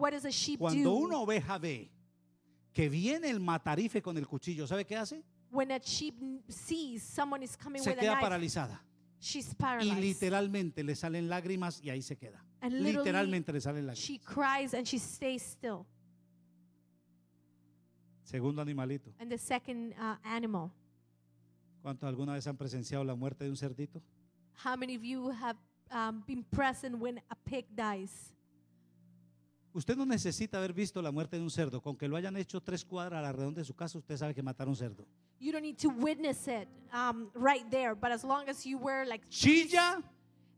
a Cuando una oveja ve que viene el matarife con el cuchillo, ¿sabe qué hace? Se queda paralizada. Y literalmente le salen lágrimas y ahí se queda. literalmente le salen lágrimas. Segundo animalito. And the uh, animal. alguna vez han presenciado la muerte de un cerdito? How many of you have um, been present when a pig dies? Usted no necesita haber visto la muerte de un cerdo. Con que lo hayan hecho tres cuadras alrededor de su casa, usted sabe que mataron un cerdo. You don't need to witness it um, right there, but as long as you were like Chilla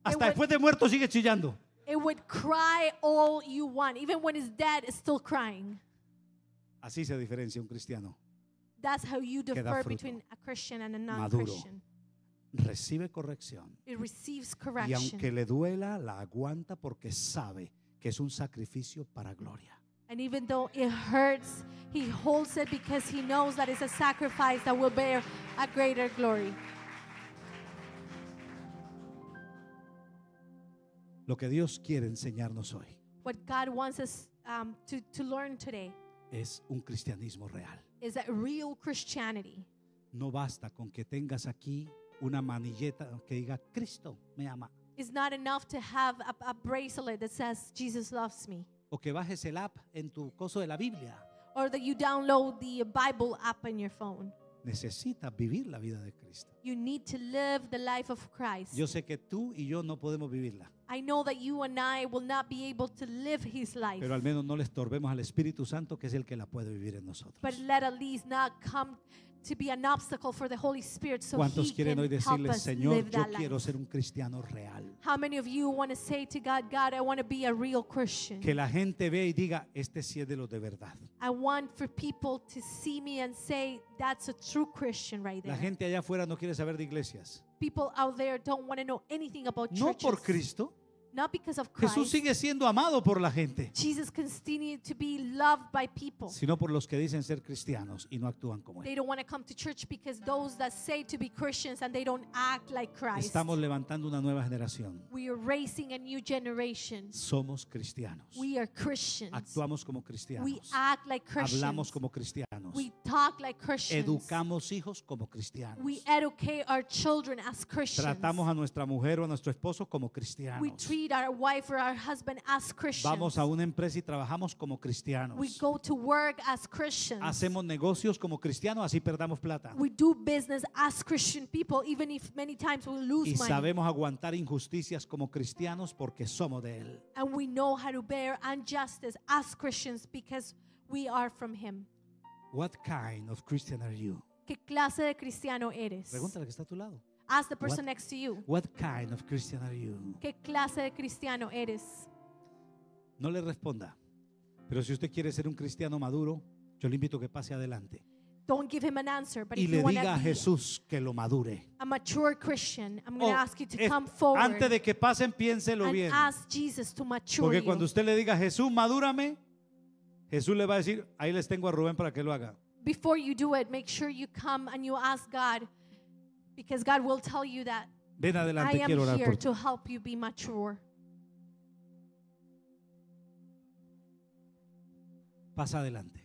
hasta después de muerto sigue chillando. It would cry all you want, even when it's dead, it's still crying. Así se diferencia un cristiano. That's how you differ between a Christian and a non-Christian. Recibe corrección. It receives correction. Y aunque le duela, la aguanta porque sabe que es un sacrificio para gloria. And even though it hurts, he holds it because he knows that it's a sacrifice that will bear a greater glory. Lo que Dios quiere enseñarnos hoy What God wants us um, to, to learn today es un cristianismo real. is that real Christianity. No basta con que tengas aquí una manilleta que diga Cristo me ama. It's not enough to have a, a bracelet that says Jesus loves me. O que bajes el app en tu coso de la Biblia. Or that you download the Bible app on your phone. Necesitas vivir la vida de Cristo. You need to live the life of Christ. Yo sé que tú y yo no podemos vivirla. I know that you and I will not be able to live his life. Pero al menos no le estorbemos al Espíritu Santo que es el que la puede vivir en nosotros. But let at least not come to be an obstacle for the Holy Spirit so ¿Cuántos he quieren hoy can help decirle, Señor, yo quiero ser un cristiano real? How many of you want to say to God, God, I want to be a real Christian? Que la gente vea y diga, este sí es de los de verdad. I want for people to see me and say, that's a true Christian right there. La gente allá afuera no quiere saber de iglesias. People out there don't want to know anything about churches. No por Cristo, Jesús sigue siendo amado por la gente, sino por los que dicen ser cristianos y no actúan como They Estamos levantando una nueva generación. Somos cristianos. Actuamos como cristianos. Hablamos como cristianos. Educamos hijos como cristianos. Tratamos a nuestra mujer o a nuestro esposo como cristianos treat our wife or our husband as Christians. Vamos a una empresa y trabajamos como cristianos. We go to work as Christians. Hacemos negocios como cristianos, así perdamos plata. We do business as Christian people even if many times we lose y sabemos aguantar injusticias como cristianos porque somos de él. And we know how to bear injustice as Christians because we are from him. What kind of Christian are you? ¿Qué clase de cristiano eres? Pregúntale que está a tu lado. Ask the person next to you. What kind of Christian are you? ¿Qué clase de cristiano eres? No le responda. Pero si usted quiere ser un cristiano maduro, yo le invito a que pase adelante. Don't give him an answer, but y le diga a Jesús que lo madure. A mature Christian, I'm going to oh, ask you to come forward. Antes de que pasen, piénselo bien. Ask Jesus to mature Porque cuando usted le diga Jesús, madúrame, Jesús le va a decir, ahí les tengo a Rubén para que lo haga. Before you do it, make sure you come and you ask God. Because God will tell you that Ven adelante, I am quiero orar here to help you be mature. Pasa adelante.